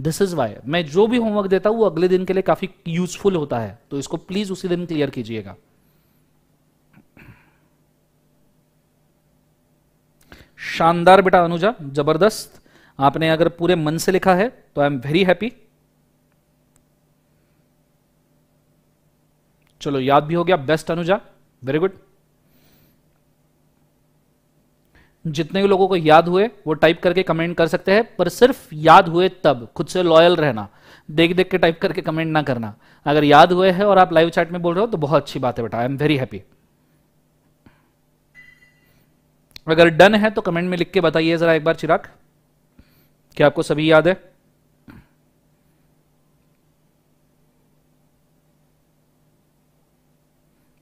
दिस इज वाई मैं जो भी होमवर्क देता हूँ वो अगले दिन के लिए काफी यूजफुल होता है तो इसको प्लीज उसी दिन क्लियर कीजिएगा शानदार बेटा अनुजा जबरदस्त आपने अगर पूरे मन से लिखा है तो आई एम वेरी हैप्पी चलो याद भी हो गया बेस्ट अनुजा वेरी गुड जितने भी लोगों को याद हुए वो टाइप करके कमेंट कर सकते हैं पर सिर्फ याद हुए तब खुद से लॉयल रहना देख देख के टाइप करके कमेंट ना करना अगर याद हुए हैं और आप लाइव चैट में बोल रहे हो तो बहुत अच्छी बात है बेटा आई एम वेरी हैप्पी अगर डन है तो कमेंट में लिख के बताइए जरा एक बार चिराग क्या आपको सभी याद है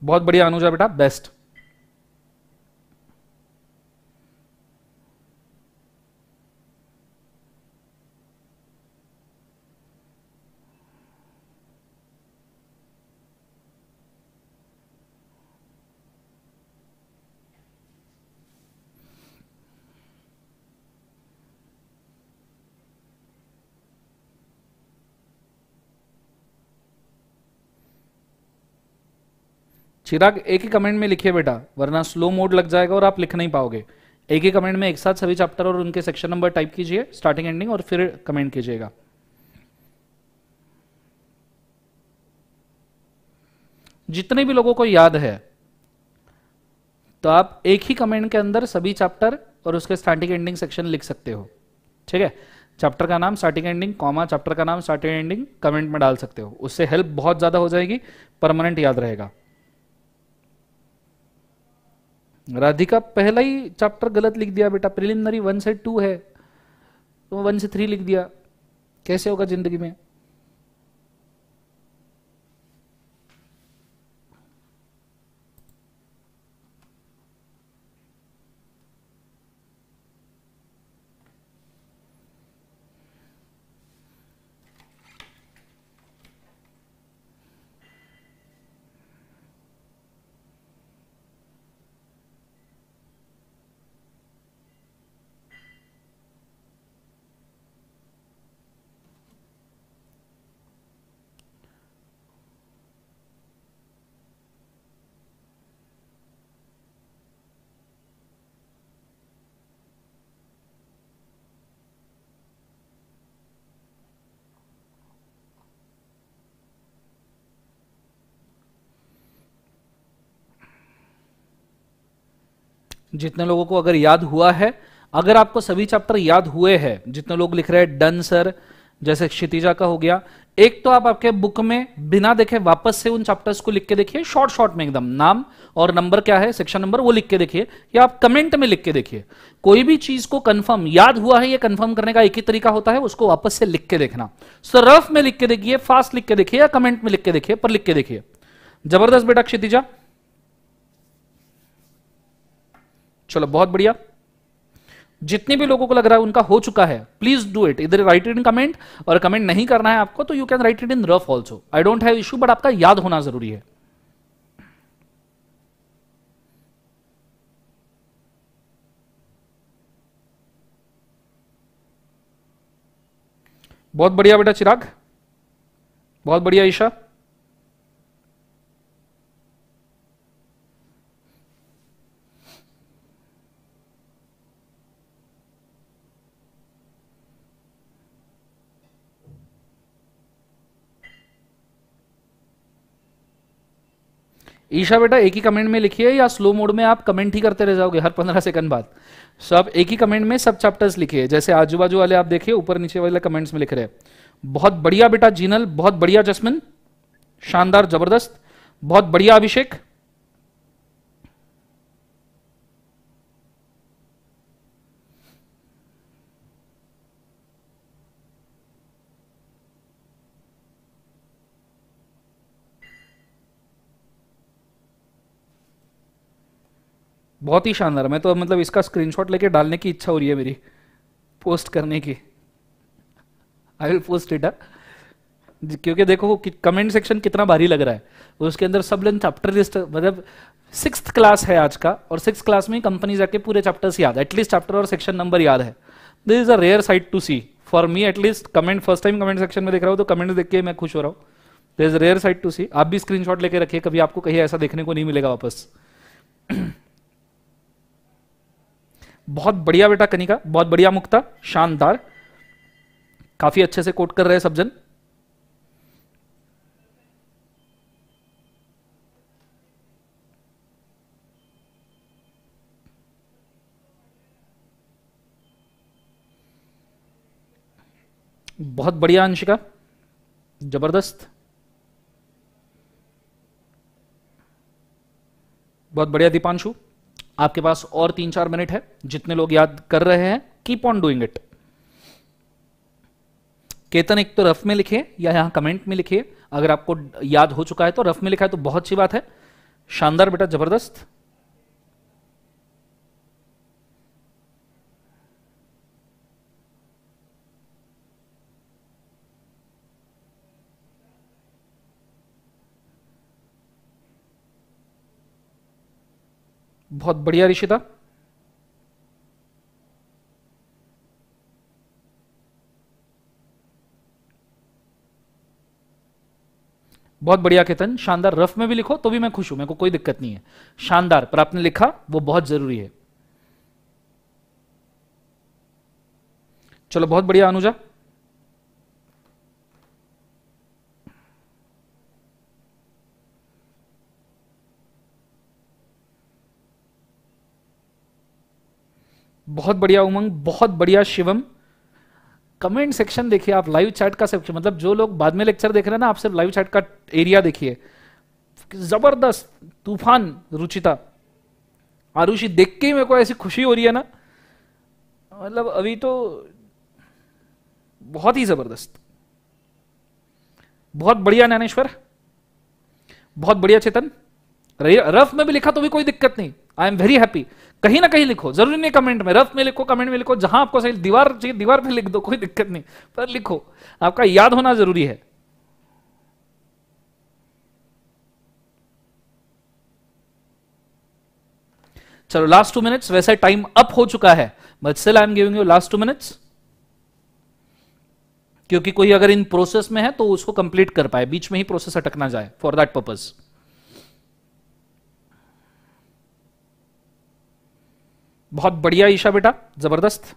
बहुत बढ़िया अनुजा बेटा बेस्ट चिराग एक ही कमेंट में लिखिए बेटा वरना स्लो मोड लग जाएगा और आप लिख नहीं पाओगे एक ही कमेंट में एक साथ सभी चैप्टर और उनके सेक्शन नंबर टाइप कीजिए स्टार्टिंग एंडिंग और फिर कमेंट कीजिएगा जितने भी लोगों को याद है तो आप एक ही कमेंट के अंदर सभी चैप्टर और उसके स्टार्टिंग एंडिंग सेक्शन लिख सकते हो ठीक है चैप्टर का नाम स्टार्टिंग एंडिंग कॉमा चैप्टर का नाम स्टार्टिंग एंडिंग कमेंट में डाल सकते हो उससे हेल्प बहुत ज़्यादा हो जाएगी परमानेंट याद रहेगा राधिका पहला ही चैप्टर गलत लिख दिया बेटा प्रिलिमिनरी वन से टू है तो वन से थ्री लिख दिया कैसे होगा जिंदगी में जितने लोगों को अगर याद हुआ है अगर आपको सभी चैप्टर याद हुए हैं जितने लोग लिख रहे हैं डन सर जैसे क्षितिजा का हो गया एक तो आप आपके बुक में बिना देखे वापस से उन चैप्टर्स को लिख के देखिए शॉर्ट शॉर्ट में एकदम नाम और नंबर क्या है सेक्शन नंबर वो लिख के देखिए या आप कमेंट में लिख के देखिए कोई भी चीज को कंफर्म याद हुआ है ये कंफर्म करने का एक ही तरीका होता है उसको वापस से लिख के देखना सो रफ में लिख के देखिए फास्ट लिख के देखिए या कमेंट में लिख के देखिए पर लिख के देखिए जबरदस्त बेटा क्षितिजा चलो बहुत बढ़िया जितने भी लोगों को लग रहा है उनका हो चुका है प्लीज डू इट इधर राइट इट इन कमेंट और कमेंट नहीं करना है आपको तो you can write it in rough also I don't have issue but आपका याद होना जरूरी है बहुत बढ़िया बेटा चिराग बहुत बढ़िया ईशा ईशा बेटा एक ही कमेंट में लिखिए या स्लो मोड में आप कमेंट ही करते रह जाओगे हर पंद्रह सेकंड बाद सब एक ही कमेंट में सब चैप्टर्स लिखिए जैसे आजू बाजू वाले आप देखिए ऊपर नीचे वाले कमेंट्स में लिख रहे हैं बहुत बढ़िया बेटा जीनल बहुत बढ़िया जसमिन शानदार जबरदस्त बहुत बढ़िया अभिषेक बहुत ही शानदार मैं तो मतलब इसका स्क्रीनशॉट लेके डालने की इच्छा हो रही है मेरी पोस्ट करने की आई विल पोस्ट इट क्योंकि देखो कि कमेंट सेक्शन कितना भारी लग रहा है उसके अंदर सब लेन चैप्टर लिस्ट मतलब सिक्स क्लास है आज का और सिक्स क्लास में कंपनी जाके पूरे चैप्टर्स याद है एटलीस्ट चैप्टर और सेक्शन नंबर याद है this is a rare sight to see for me at least comment first time comment section में देख रहा हूँ तो कमेंट देख के मैं खुश हो रहा हूँ this is rare sight to see आप भी स्क्रीनशॉट लेके रखिए कभी आपको कहीं ऐसा देखने को नहीं मिलेगा वापस बहुत बढ़िया बेटा कनिका बहुत बढ़िया मुक्ता शानदार काफी अच्छे से कोट कर रहे हैं सब जन बहुत बढ़िया अंशिका जबरदस्त बहुत बढ़िया दीपांशु आपके पास और तीन चार मिनट है जितने लोग याद कर रहे हैं keep on doing it Ketan एक तो रफ में लिखे या यहां कमेंट में लिखे अगर आपको याद हो चुका है तो रफ में लिखा है तो बहुत अच्छी बात है शानदार बेटा जबरदस्त बहुत बढ़िया रिशिता बहुत बढ़िया केतन शानदार रफ में भी लिखो तो भी मैं खुश हूं मेरे को कोई दिक्कत नहीं है शानदार पर आपने लिखा वो बहुत जरूरी है चलो बहुत बढ़िया अनुजा बहुत बढ़िया उमंग बहुत बढ़िया शिवम कमेंट सेक्शन देखिए आप लाइव चैट का सेक्शन मतलब जो लोग बाद में लेक्चर देख रहे हैं ना आप सिर्फ लाइव चैट का एरिया देखिए जबरदस्त तूफान रुचिता आरुषि देख के ही मेरे को ऐसी खुशी हो रही है ना मतलब अभी तो बहुत ही जबरदस्त बहुत बढ़िया ज्ञानेश्वर बहुत बढ़िया चेतन रफ में भी लिखा तो भी कोई दिक्कत नहीं आई एम वेरी हैप्पी कहीं ना कहीं लिखो जरूरी नहीं कमेंट में रफ में लिखो कमेंट में लिखो जहां आपको सही दीवार चाहिए दीवार पे लिख दो कोई दिक्कत नहीं पर लिखो आपका याद होना जरूरी है चलो लास्ट टू मिनट्स वैसे टाइम अप हो चुका है but still I am giving you last two minutes क्योंकि कोई अगर इन प्रोसेस में है तो उसको कंप्लीट कर पाए बीच में ही प्रोसेस अटकना जाए फॉर दैट पर्पज बहुत बढ़िया ईशा बेटा जबरदस्त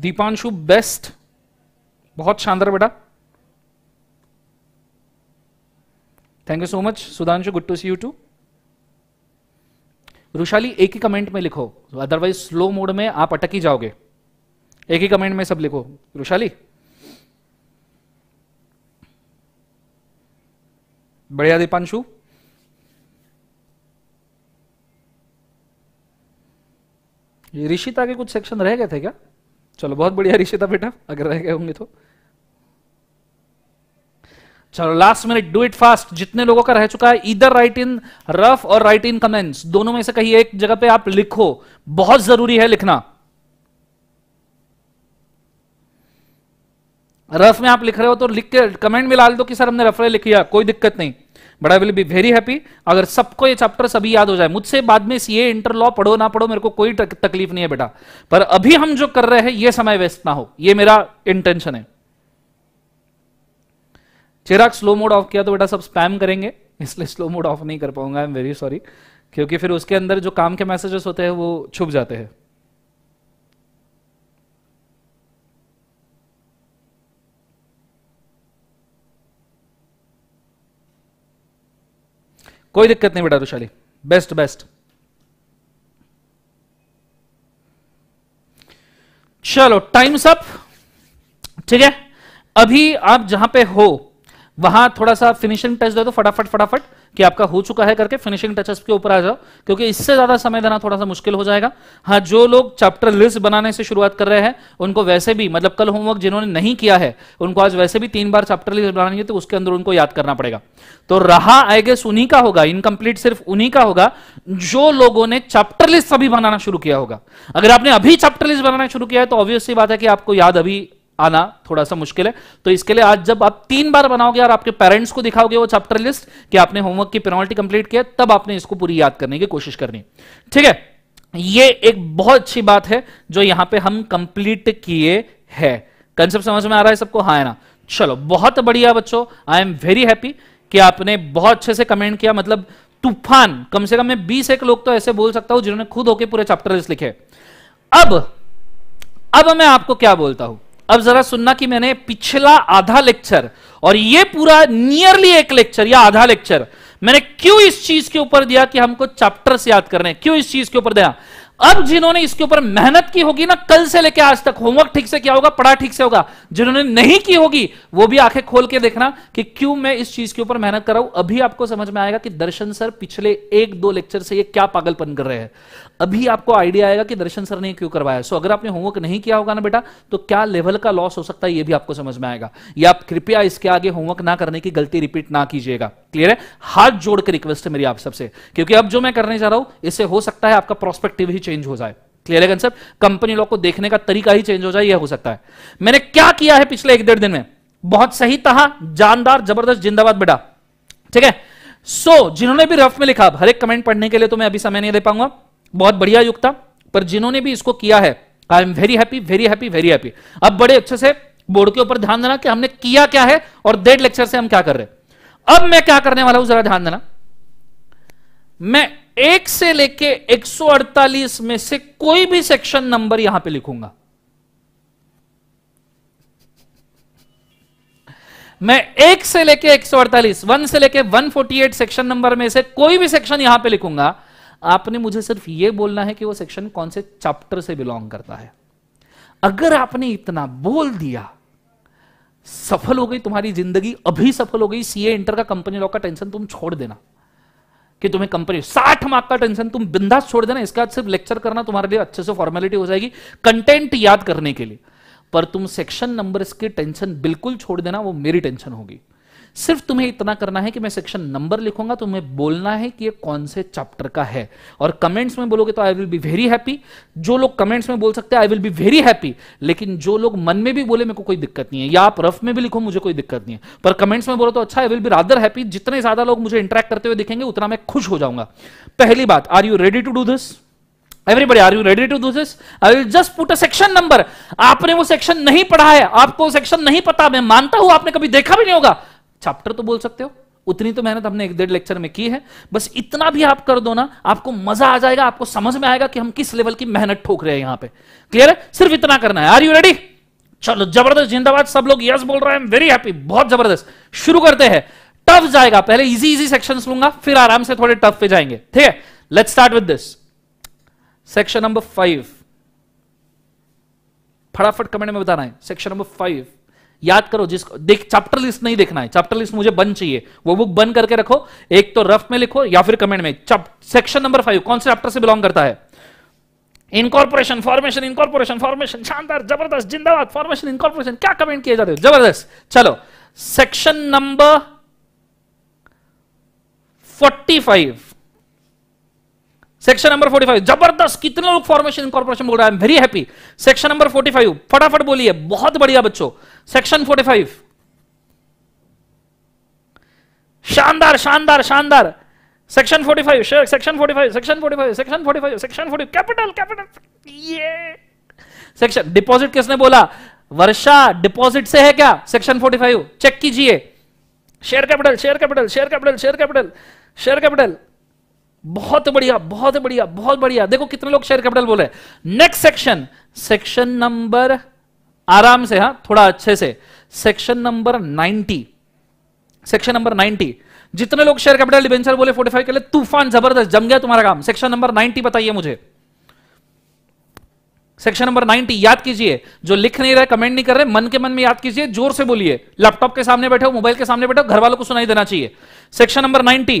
दीपांशु बेस्ट बहुत शानदार बेटा thank you so much Sudhanshu good to see you too Rushali एक ही कमेंट में लिखो अदरवाइज स्लो मोड में आप अटक ही जाओगे एक ही कमेंट में सब लिखो रुशाली बढ़िया दीपांशु ऋषिता के कुछ सेक्शन रह गए थे क्या चलो बहुत बढ़िया ऋषिता बेटा अगर रह गए होंगे तो चलो last minute do it fast जितने लोगों का रह चुका है इधर राइट इन रफ और राइट इन कमेंट्स दोनों में से कहीं एक जगह पे आप लिखो बहुत जरूरी है लिखना रफ में आप लिख रहे हो तो लिख के कमेंट में ला दो कि सर हमने रफ लिख लिया कोई दिक्कत नहीं but I will be very happy अगर सबको ये चैप्टर सभी याद हो जाए मुझसे बाद में ये इंटरलॉ पढ़ो ना पढ़ो मेरे को कोई तकलीफ नहीं है बेटा पर अभी हम जो कर रहे हैं ये समय वेस्ट ना हो ये मेरा इंटेंशन है चिराग स्लो मोड ऑफ किया तो बेटा सब स्पैम करेंगे इसलिए स्लो मोड ऑफ नहीं कर पाऊंगा आई एम वेरी सॉरी क्योंकि फिर उसके अंदर जो काम के मैसेजेस होते हैं वो छुप जाते हैं कोई दिक्कत नहीं बेटा रुशाली बेस्ट बेस्ट चलो टाइम्स अप ठीक है अभी आप जहां पे हो वहां थोड़ा सा फिनिशिंग टच दे दो तो फटाफट फटाफट कि आपका हो चुका है करके फिनिशिंग टचअप के ऊपर आ जाओ क्योंकि इससे ज्यादा समय देना थोड़ा सा मुश्किल हो जाएगा हाँ जो लोग चैप्टर लिस्ट बनाने से शुरुआत कर रहे हैं उनको वैसे भी मतलब कल होमवर्क जिन्होंने नहीं किया है उनको आज वैसे भी तीन बार चैप्टर लिस्ट बनानी है तो उसके अंदर उनको याद करना पड़ेगा तो रहा आई गेस उन्हीं का होगा इनकम्प्लीट सिर्फ उन्हीं का होगा जो लोगों ने चैप्टर लिस्ट अभी बनाना शुरू किया होगा अगर आपने अभी चैप्टर लिस्ट बनाना शुरू किया है तो ऑब्वियसली बात है कि आपको याद अभी आना थोड़ा सा मुश्किल है तो इसके लिए आज जब आप तीन बार बनाओगे और आपके पेरेंट्स को दिखाओगे वो चैप्टर लिस्ट कि आपने होमवर्क की पेनॉल्टी कंप्लीट किया तब आपने इसको पूरी याद करने की कोशिश करनी ठीक है ये एक बहुत अच्छी बात है जो यहां पे हम कंप्लीट किए है कंसेप्ट समझ में आ रहा है सबको हाँ है ना चलो बहुत बढ़िया बच्चों आई एम वेरी हैप्पी कि आपने बहुत अच्छे से कमेंट किया मतलब तूफान कम से कम मैं बीस एक लोग तो ऐसे बोल सकता हूं जिन्होंने खुद होके पूरे चैप्टर लिखे अब अब मैं आपको क्या बोलता हूं अब जरा सुनना कि मैंने पिछला आधा लेक्चर और ये पूरा नियरली एक लेक्चर या आधा लेक्चर मैंने क्यों इस चीज के ऊपर दिया कि हमको चैप्टर्स याद करने क्यों इस चीज के ऊपर दिया अब जिन्होंने इसके ऊपर मेहनत की होगी ना कल से लेकर आज तक होमवर्क ठीक से किया होगा पढ़ा ठीक से होगा जिन्होंने नहीं की होगी वो भी आंखें खोल के देखना कि क्यों मैं इस चीज के ऊपर मेहनत कर रहा हूं अभी आपको समझ में आएगा कि दर्शन सर पिछले एक दो लेक्चर से ये क्या पागलपन कर रहे हैं अभी आपको आइडिया आएगा कि दर्शन सर ने क्यों करवाया सो अगर आपने होमवर्क नहीं किया होगा ना बेटा तो क्या लेवल का लॉस हो सकता है यह भी आपको समझ में आएगा या आप कृपया इसके आगे होमवर्क ना करने की गलती रिपीट ना कीजिएगा क्लियर है हाथ जोड़कर रिक्वेस्ट है मेरी आप सबसे क्योंकि अब जो मैं करने जा रहा हूं इससे हो सकता है आपका प्रोस्पेक्टिव ही चेंज हो जाए क्लियर है कंसेप्ट कंपनी लॉ को देखने का तरीका ही चेंज हो जाए यह हो सकता है मैंने क्या किया है पिछले एक डेढ़ दिन में बहुत सही कहा जानदार जबरदस्त जिंदाबाद बेटा ठीक है सो so, जिन्होंने भी रफ में लिखा हर एक कमेंट पढ़ने के लिए तो मैं अभी समय नहीं दे पाऊंगा बहुत बढ़िया युक्त था पर जिन्होंने भी इसको किया है I am very happy very happy very happy अब बड़े अच्छे से बोर्ड के ऊपर ध्यान देना कि हमने किया क्या है और डेढ़ लेक्चर से हम क्या कर रहे हैं अब मैं क्या करने वाला हूं जरा ध्यान देना मैं एक से लेके 148 में से कोई भी सेक्शन नंबर यहां पे लिखूंगा मैं एक से लेके 148 वन से लेके 148 सेक्शन नंबर में से कोई भी सेक्शन यहां पे लिखूंगा आपने मुझे सिर्फ यह बोलना है कि वो सेक्शन कौन से चैप्टर से बिलोंग करता है अगर आपने इतना बोल दिया सफल हो गई तुम्हारी जिंदगी अभी सफल हो गई सीए इंटर का कंपनी लॉ का टेंशन तुम छोड़ देना कि तुम्हें कंपनी साठ मार्क का टेंशन तुम बिंदास छोड़ देना इसके बाद सिर्फ लेक्चर करना तुम्हारे लिए अच्छे से फॉर्मेलिटी हो जाएगी कंटेंट याद करने के लिए पर तुम सेक्शन नंबर्स की टेंशन बिल्कुल छोड़ देना वो मेरी टेंशन होगी सिर्फ तुम्हें इतना करना है कि मैं सेक्शन नंबर लिखूंगा तुम्हें बोलना है कि ये कौन से चैप्टर का है और कमेंट्स में बोलोगे तो I will be very happy जो लोग कमेंट्स में बोल सकते हैं I will be very happy लेकिन जो लोग मन में भी बोले मेरे को कोई दिक्कत नहीं है या आप रफ में भी लिखो मुझे कोई दिक्कत नहीं है पर कमेंट्स में बोलो तो अच्छा I will be rather happy जितने ज्यादा लोग मुझे इंटरेक्ट करते हुए दिखेंगे उतना मैं खुश हो जाऊंगा पहली बात are you ready to do this everybody are you ready to do this? I will just put a section number आपने वो सेक्शन नहीं पढ़ा है आपको सेक्शन नहीं पता मैं मानता हूं आपने कभी देखा भी नहीं होगा चैप्टर तो बोल सकते हो उतनी तो मेहनत हमने एक डेढ़ लेक्चर में की है बस इतना भी आप कर दो ना आपको मजा आ जाएगा आपको समझ में आएगा कि हम किस लेवल की मेहनत ठोक रहे हैं यहां पे क्लियर है सिर्फ इतना करना है आर यू रेडी चलो जबरदस्त जिंदाबाद सब लोग यस बोल रहे हैं वेरी हैप्पी बहुत जबरदस्त शुरू करते हैं टफ जाएगा पहले इजी इजी सेक्शन लूंगा फिर आराम से थोड़े टफ पे जाएंगे ठीक है let start with this section number five फटाफट कमेंट में बताना है सेक्शन नंबर फाइव याद करो जिसको देख चैप्टर लिस्ट नहीं देखना है चैप्टर लिस्ट मुझे बन चाहिए वो बुक बंद करके रखो एक तो रफ में लिखो या फिर कमेंट में सेक्शन नंबर फाइव कौन से चैप्टर से बिलोंग करता है इनकॉर्पोरेशन फॉर्मेशन इनकॉर्पोरेशन फॉर्मेशन शानदार जबरदस्त जिंदाबाद फॉर्मेशन इनकॉर्पोरेशन क्या कमेंट किए जाते हो जबरदस्त चलो section number forty five section number 45 जबरदस्त कितने लोग फॉर्मेशन इनकॉर्पोरेशन बोल रहे हैं वेरी हैप्पी सेक्शन नंबर 45 फटाफट बोलिए बहुत बढ़िया बच्चों सेक्शन 45 शानदार शानदार शानदार section 45 section 45 section 45 section 45 section 45 capital capital ये सेक्शन डिपॉजिट किसने बोला वर्षा डिपॉजिट से है क्या सेक्शन 45 चेक कीजिए share capital share capital share capital share capital share capital बहुत बढ़िया बहुत बढ़िया बहुत बढ़िया देखो कितने लोग शेयर कैपिटल बोले नेक्स्ट सेक्शन सेक्शन नंबर आराम से हा थोड़ा अच्छे से सेक्शन नंबर 90 सेक्शन नंबर 90 जितने लोग शेयर कैपिटल डिवेंचर बोले 45 के लिए तूफान जबरदस्त जम गया तुम्हारा काम सेक्शन नंबर 90 बताइए मुझे सेक्शन नंबर 90 याद कीजिए जो लिख नहीं रहे कमेंट नहीं कर रहे मन के मन में याद कीजिए जोर से बोलिए लैपटॉप के सामने बैठे हो मोबाइल के सामने बैठे हो घर वालों को सुनाई देना चाहिए section number ninety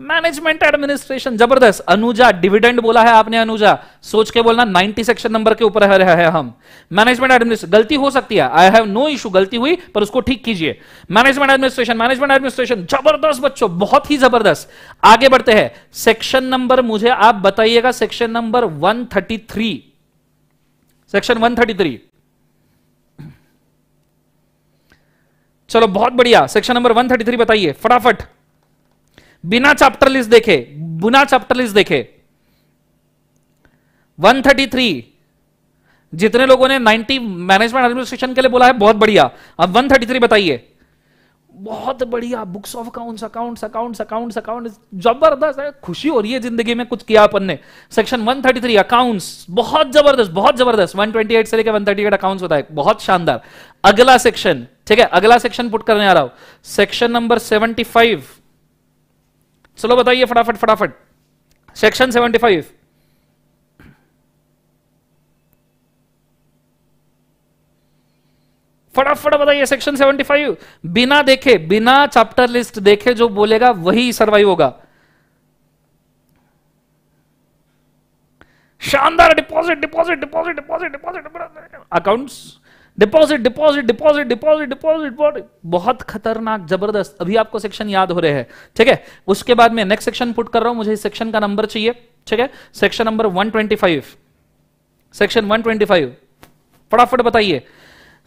management administration जबरदस्त अनुजा डिविडेंड बोला है आपने अनुजा सोच के बोलना 90 सेक्शन नंबर के ऊपर है, है हम मैनेजमेंट एडमिनिस्ट्रेशन गलती हो सकती है आई हैव नो इशू गलती हुई पर उसको ठीक कीजिए मैनेजमेंट एडमिनिस्ट्रेशन मैनेजमेंट एडमिनिस्ट्रेशन जबरदस्त बच्चों बहुत ही जबरदस्त आगे बढ़ते हैं सेक्शन नंबर मुझे आप बताइएगा section number one section one चलो बहुत बढ़िया सेक्शन नंबर वन बताइए फटाफट बिना चैप्टर लिस्ट देखे बिना चैप्टर लिस्ट देखे 133 जितने लोगों ने 90 मैनेजमेंट एडमिनिस्ट्रेशन के लिए बोला है बहुत बढ़िया अब 133 बताइए बहुत बढ़िया books of accounts accounts accounts accounts account जबरदस्त है खुशी हो रही है जिंदगी में कुछ किया अपन ने सेक्शन 133 अकाउंट्स बहुत जबरदस्त बहुत जबरदस्त 128 से लेकर 138 अकाउंट्स होता है बहुत शानदार अगला सेक्शन ठीक है अगला सेक्शन पुट करने आ रहा हूं सेक्शन नंबर सेवेंटी चलो बताइए फटाफट फटाफट सेक्शन 75 फटाफट बताइए सेक्शन 75 बिना देखे बिना चैप्टर लिस्ट देखे जो बोलेगा वही सर्वाइव होगा शानदार deposit deposit deposit deposit deposit accounts deposit deposit deposit deposit deposit बहुत खतरनाक जबरदस्त अभी आपको सेक्शन याद हो रहे हैं ठीक है उसके बाद में नेक्स्ट सेक्शन पुट कर रहा हूं मुझे इस सेक्शन का नंबर चाहिए ठीक है सेक्शन नंबर 125 सेक्शन 125 फटाफट बताइए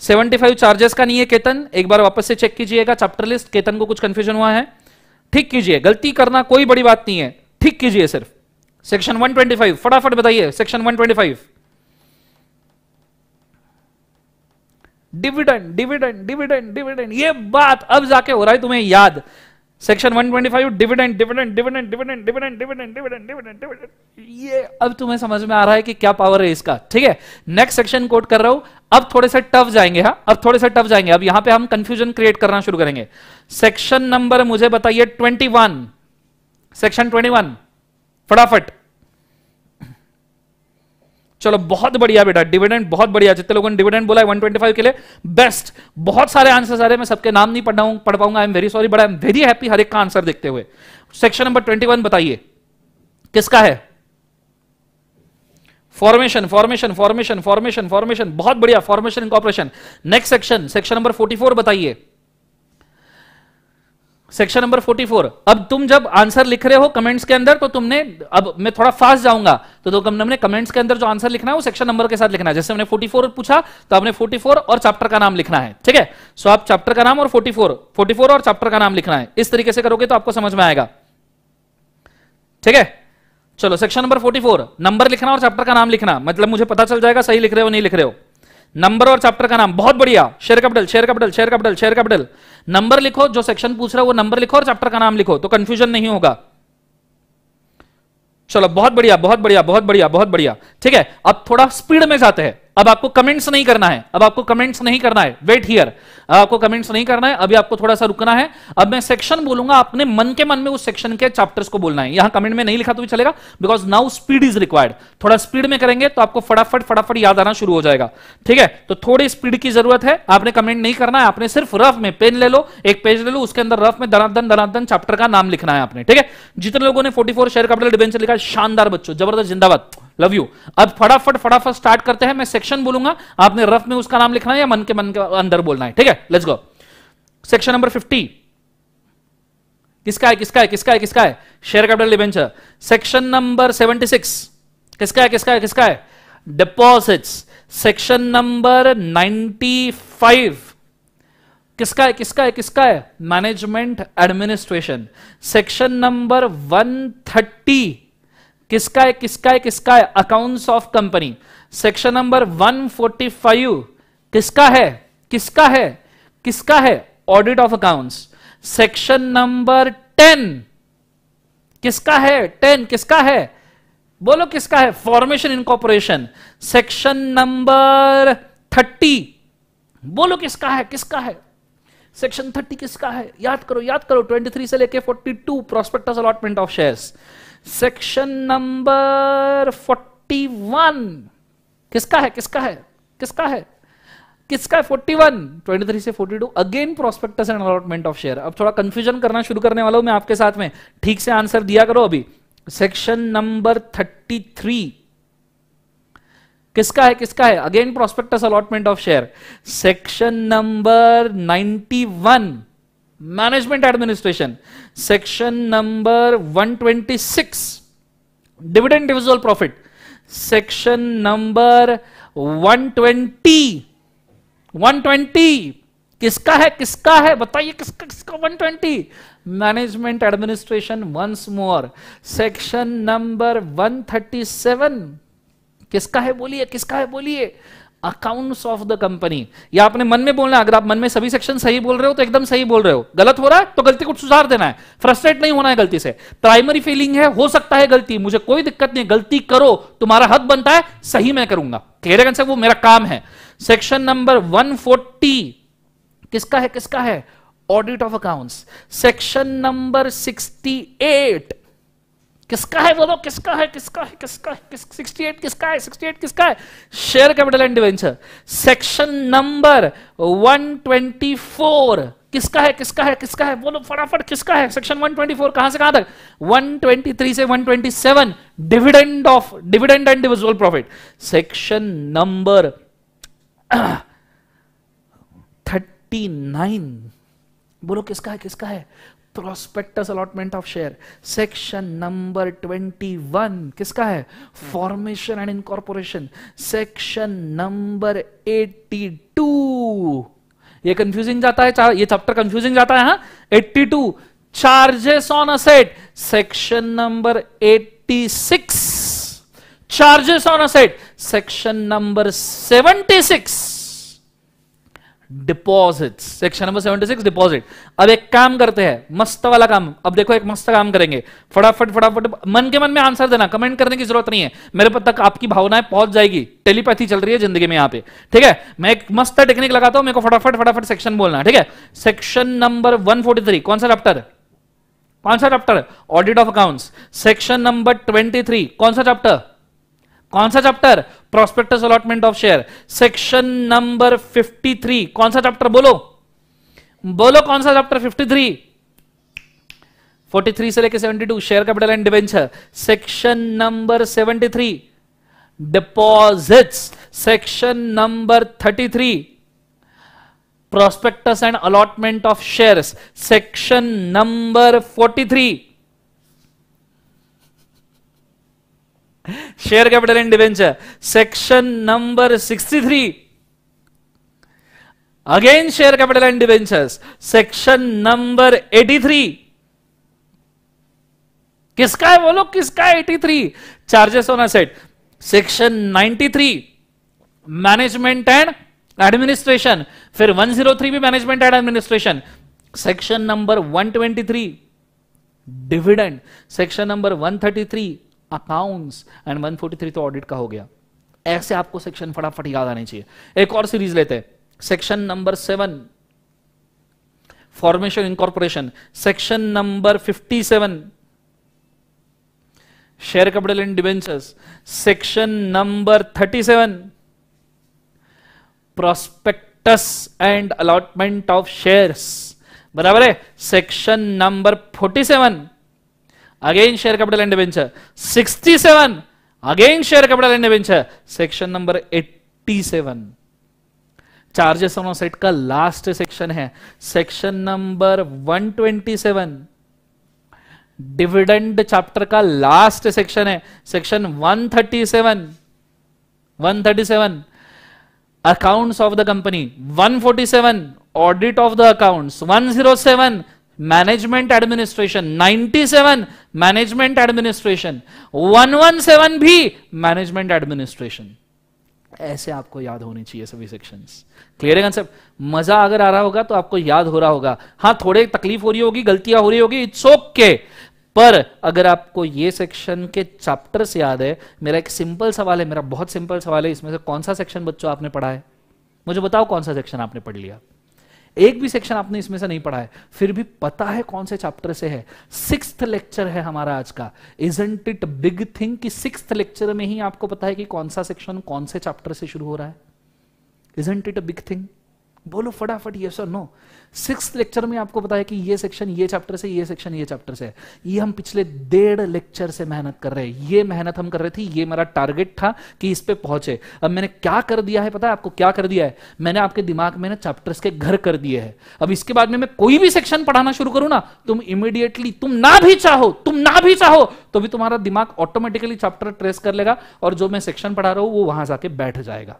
75 चार्जेस का नहीं है केतन एक बार वापस से चेक कीजिएगा चैप्टर लिस्ट केतन को कुछ कंफ्यूजन हुआ है ठीक कीजिए गलती करना कोई बड़ी बात नहीं है ठीक कीजिए सिर्फ सेक्शन वन फटाफट बताइए section one dividend dividend dividend dividend ये बात अब जाके हो रहा है तुम्हें याद section 125 dividend dividend dividend dividend dividend dividend dividend dividend dividend ये अब तुम्हें समझ में आ रहा है कि क्या पावर है इसका ठीक है नेक्स्ट सेक्शन कोट कर रहा हूं अब थोड़े से टफ जाएंगे हाँ अब थोड़े से टफ जाएंगे अब यहां पे हम कंफ्यूजन क्रिएट करना शुरू करेंगे सेक्शन नंबर मुझे बताइए 21 सेक्शन 21 फटाफट चलो बहुत बढ़िया बेटा डिविडेंड बहुत बढ़िया जितने लोगों ने डिविडेंड बोला है 125 के लिए बेस्ट बहुत सारे आंसर आ रहे हैं मैं सबके नाम नहीं पढ़ पढ़ पाऊंगा I am very sorry but I am very happy हर एक का आंसर देखते हुए सेक्शन नंबर 21 बताइए किसका है formation formation formation formation formation बहुत बढ़िया formation corporation next section section number forty बताइए सेक्शन नंबर 44 अब तुम जब आंसर लिख रहे हो कमेंट्स के अंदर तो तुमने अब मैं थोड़ा फास्ट जाऊंगा तो तो हमने कमेंट्स के अंदर जो आंसर लिखना है वो सेक्शन नंबर के साथ लिखना है जैसे हमने 44 पूछा तो आपने 44 और चैप्टर का नाम लिखना है ठीक है सो आप चैप्टर का नाम और 44 44 और चैप्टर का नाम लिखना है इस तरीके से करोगे तो आपको समझ में आएगा ठीक है चलो सेक्शन नंबर फोर्टी नंबर लिखना और चैप्टर का नाम लिखना मतलब मुझे पता चल जाएगा सही लिख रहे हो नहीं लिख रहे हो नंबर और चैप्टर का नाम बहुत बढ़िया share capital share capital share capital share capital number लिखो जो सेक्शन पूछ रहा है वो नंबर लिखो और चैप्टर का नाम लिखो तो कंफ्यूजन नहीं होगा चलो बहुत बढ़िया बहुत बढ़िया बहुत बढ़िया बहुत बढ़िया ठीक है अब थोड़ा स्पीड में जाते हैं अब आपको कमेंट्स नहीं करना है अब आपको कमेंट्स नहीं करना है वेट हियर अब आपको कमेंट्स नहीं करना है अभी आपको थोड़ा सा रुकना है अब मैं सेक्शन बोलूंगा अपने मन के मन में उस सेक्शन के चैप्टर्स को बोलना है यहां कमेंट में नहीं लिखा तो भी चलेगा because now speed is required थोड़ा स्पीड में करेंगे तो आपको फटाफट फटाफट याद आना शुरू हो जाएगा ठीक है तो थोड़ी स्पीड की जरूरत है आपने कमेंट नहीं करना है आपने सिर्फ रफ में पेन ले लो एक पेज ले लो उसके अंदर रफ में दनादन दनादन चैप्टर का नाम लिखना है आपने ठीक है जितने लोगों ने फोर्टी शेयर कैपिटल डिवेंचर लिखा शानदार बच्चों जबरदस्त जिंदाबाद लव यू अब फटाफट फटाफट स्टार्ट करते हैं मैं सेक्शन बोलूंगा आपने रफ में उसका नाम लिखना है या मन के मन के अंदर बोलना है ठीक है let's go section number fifty किसका है किसका है किसका है किसका है share capital debenture section number seventy six किसका है किसका है किसका है deposits section number ninety five किसका है किसका है किसका है management administration section number one thirty किसका है किसका है किसका है accounts of company section number 145 किसका है किसका है किसका है audit of accounts section number 10 किसका है 10 किसका है बोलो किसका है फॉर्मेशन कॉपोरेशन सेक्शन नंबर 30 बोलो किसका है किसका है सेक्शन 30 किसका है याद करो याद करो 23 से लेके 42 prospectus allotment of shares section number 41 किसका है किसका है किसका है किसका है 41 23 से 42 again prospectus and allotment of share अब थोड़ा कंफ्यूजन करना शुरू करने वाला हूं मैं आपके साथ में ठीक से आंसर दिया करो अभी सेक्शन नंबर 33 किसका है किसका है again prospectus allotment of share section number 91 management administration section number 126 dividend divisible profit section number 120 120 किसका है किसका है बताइए किसका किसका 120 management administration once more section number 137 किसका है बोलिए किसका है बोलिए अकाउंट्स ऑफ द कंपनी या आपने मन में बोलना अगर आप मन में सभी सेक्शन सही बोल रहे हो तो एकदम सही बोल रहे हो गलत हो रहा है तो गलती को सुधार देना है फ्रस्ट्रेट नहीं होना है गलती से प्राइमरी फीलिंग है हो सकता है गलती मुझे कोई दिक्कत नहीं गलती करो तुम्हारा हक बनता है सही मैं करूंगा क्लियर है वो मेरा काम है सेक्शन नंबर फोर्टी किसका है किसका है audit of accounts section number eight किसका है बोलो किसका है किसका है किसका है किस एट किसका है सिक्सटी एट किसका है share capital and debenture section number one twenty four किसका है किसका है किसका है बोलो फटाफट किसका है सेक्शन 124 कहां से कहां तक 123 से 127 dividend of dividend and divisible profit section number 39 बोलो किसका है किसका है prospectus allotment of share section number 21 किसका है formation and incorporation section number 82 ये कंफ्यूजिंग जाता है ये चैप्टर कंफ्यूजिंग जाता है हा? 82 charges on asset section number 86 charges on asset section number 76 deposit section number 76 deposit अब एक काम करते हैं मस्त वाला काम अब देखो एक मस्त काम करेंगे फटाफट फटाफट मन के मन में आंसर देना कमेंट करने की जरूरत नहीं है मेरे पर तक आपकी भावनाएं पहुंच जाएगी टेलीपैथी चल रही है जिंदगी में यहां पे ठीक है मैं एक मस्त टेक्निक लगाता हूं मेरे को फटाफट फटाफट सेक्शन बोलना ठीक है सेक्शन नंबर वन कौन सा चैप्टर कौन सा chapter audit of account section number twenty कौन सा चैप्टर कौन सा chapter prospectus allotment of share section number 53 कौन सा चैप्टर बोलो बोलो कौन सा चैप्टर 53 43 से लेके 72 share capital and debenture section number 73 deposits section number 33 prospectus and allotment of shares section number 43 share capital and debenture section number 63 again share capital and debentures section number 83 किसका है बोलो किसका है 83 charges on asset section 93 management and administration फिर 103 भी management and administration section number 123 dividend section number 133 accounts and 143 तो audit का हो गया ऐसे आपको सेक्शन फटाफट याद आने चाहिए एक और सीरीज लेते हैं section number seven formation incorporation section number 57 share capital and debentures section number 37 prospectus and allotment of shares बराबर है section number 47 again share capital and venture 67 again share capital and venture section number 87 charges on set का last section है section number 127 dividend chapter का last section है section 137 137 Accounts of the company 147, audit of the accounts 107, management administration 97 management administration 117 भी management administration ऐसे आपको याद होनी चाहिए सभी सेक्शंस क्लियर है कंसेप्ट मजा अगर आ रहा होगा तो आपको याद हो रहा होगा हाँ थोड़े तकलीफ हो रही होगी गलतियां हो रही होगी इट्स ओके okay. पर अगर आपको ये सेक्शन के से याद है मेरा एक सिंपल सवाल है मेरा बहुत सिंपल सवाल है इसमें से कौन सा सेक्शन बच्चों आपने पढ़ा है मुझे बताओ कौन सा सेक्शन आपने पढ़ लिया एक भी सेक्शन आपने इसमें से नहीं पढ़ा है फिर भी पता है कौन से चैप्टर से है सिक्स लेक्चर है हमारा आज का इजेंट इट बिग थिंग कि सिक्स लेक्चर में ही आपको पता है कि कौन सा सेक्शन कौन से चैप्टर से शुरू हो रहा है isn't it a big thing बोलो फटाफट ये सर नो सिक्स लेक्चर में आपको बताया कि ये सेक्शन ये चैप्टर से ये सेक्शन ये चैप्टर से ये हम पिछले डेढ़ लेक्चर से मेहनत कर रहे हैं ये मेहनत हम कर रहे थे ये मेरा टारगेट था कि इस पे पहुंचे अब मैंने क्या कर दिया है पता है आपको क्या कर दिया है मैंने आपके दिमाग में ना चैप्टर्स के घर कर दिए है अब इसके बाद में मैं कोई भी सेक्शन पढ़ाना शुरू करूं ना तुम इमीडिएटली तुम ना भी चाहो तुम ना भी चाहो तो भी तुम्हारा दिमाग ऑटोमेटिकली चैप्टर ट्रेस कर लेगा और जो मैं सेक्शन पढ़ा रहा हूं वो वहां जाके बैठ जाएगा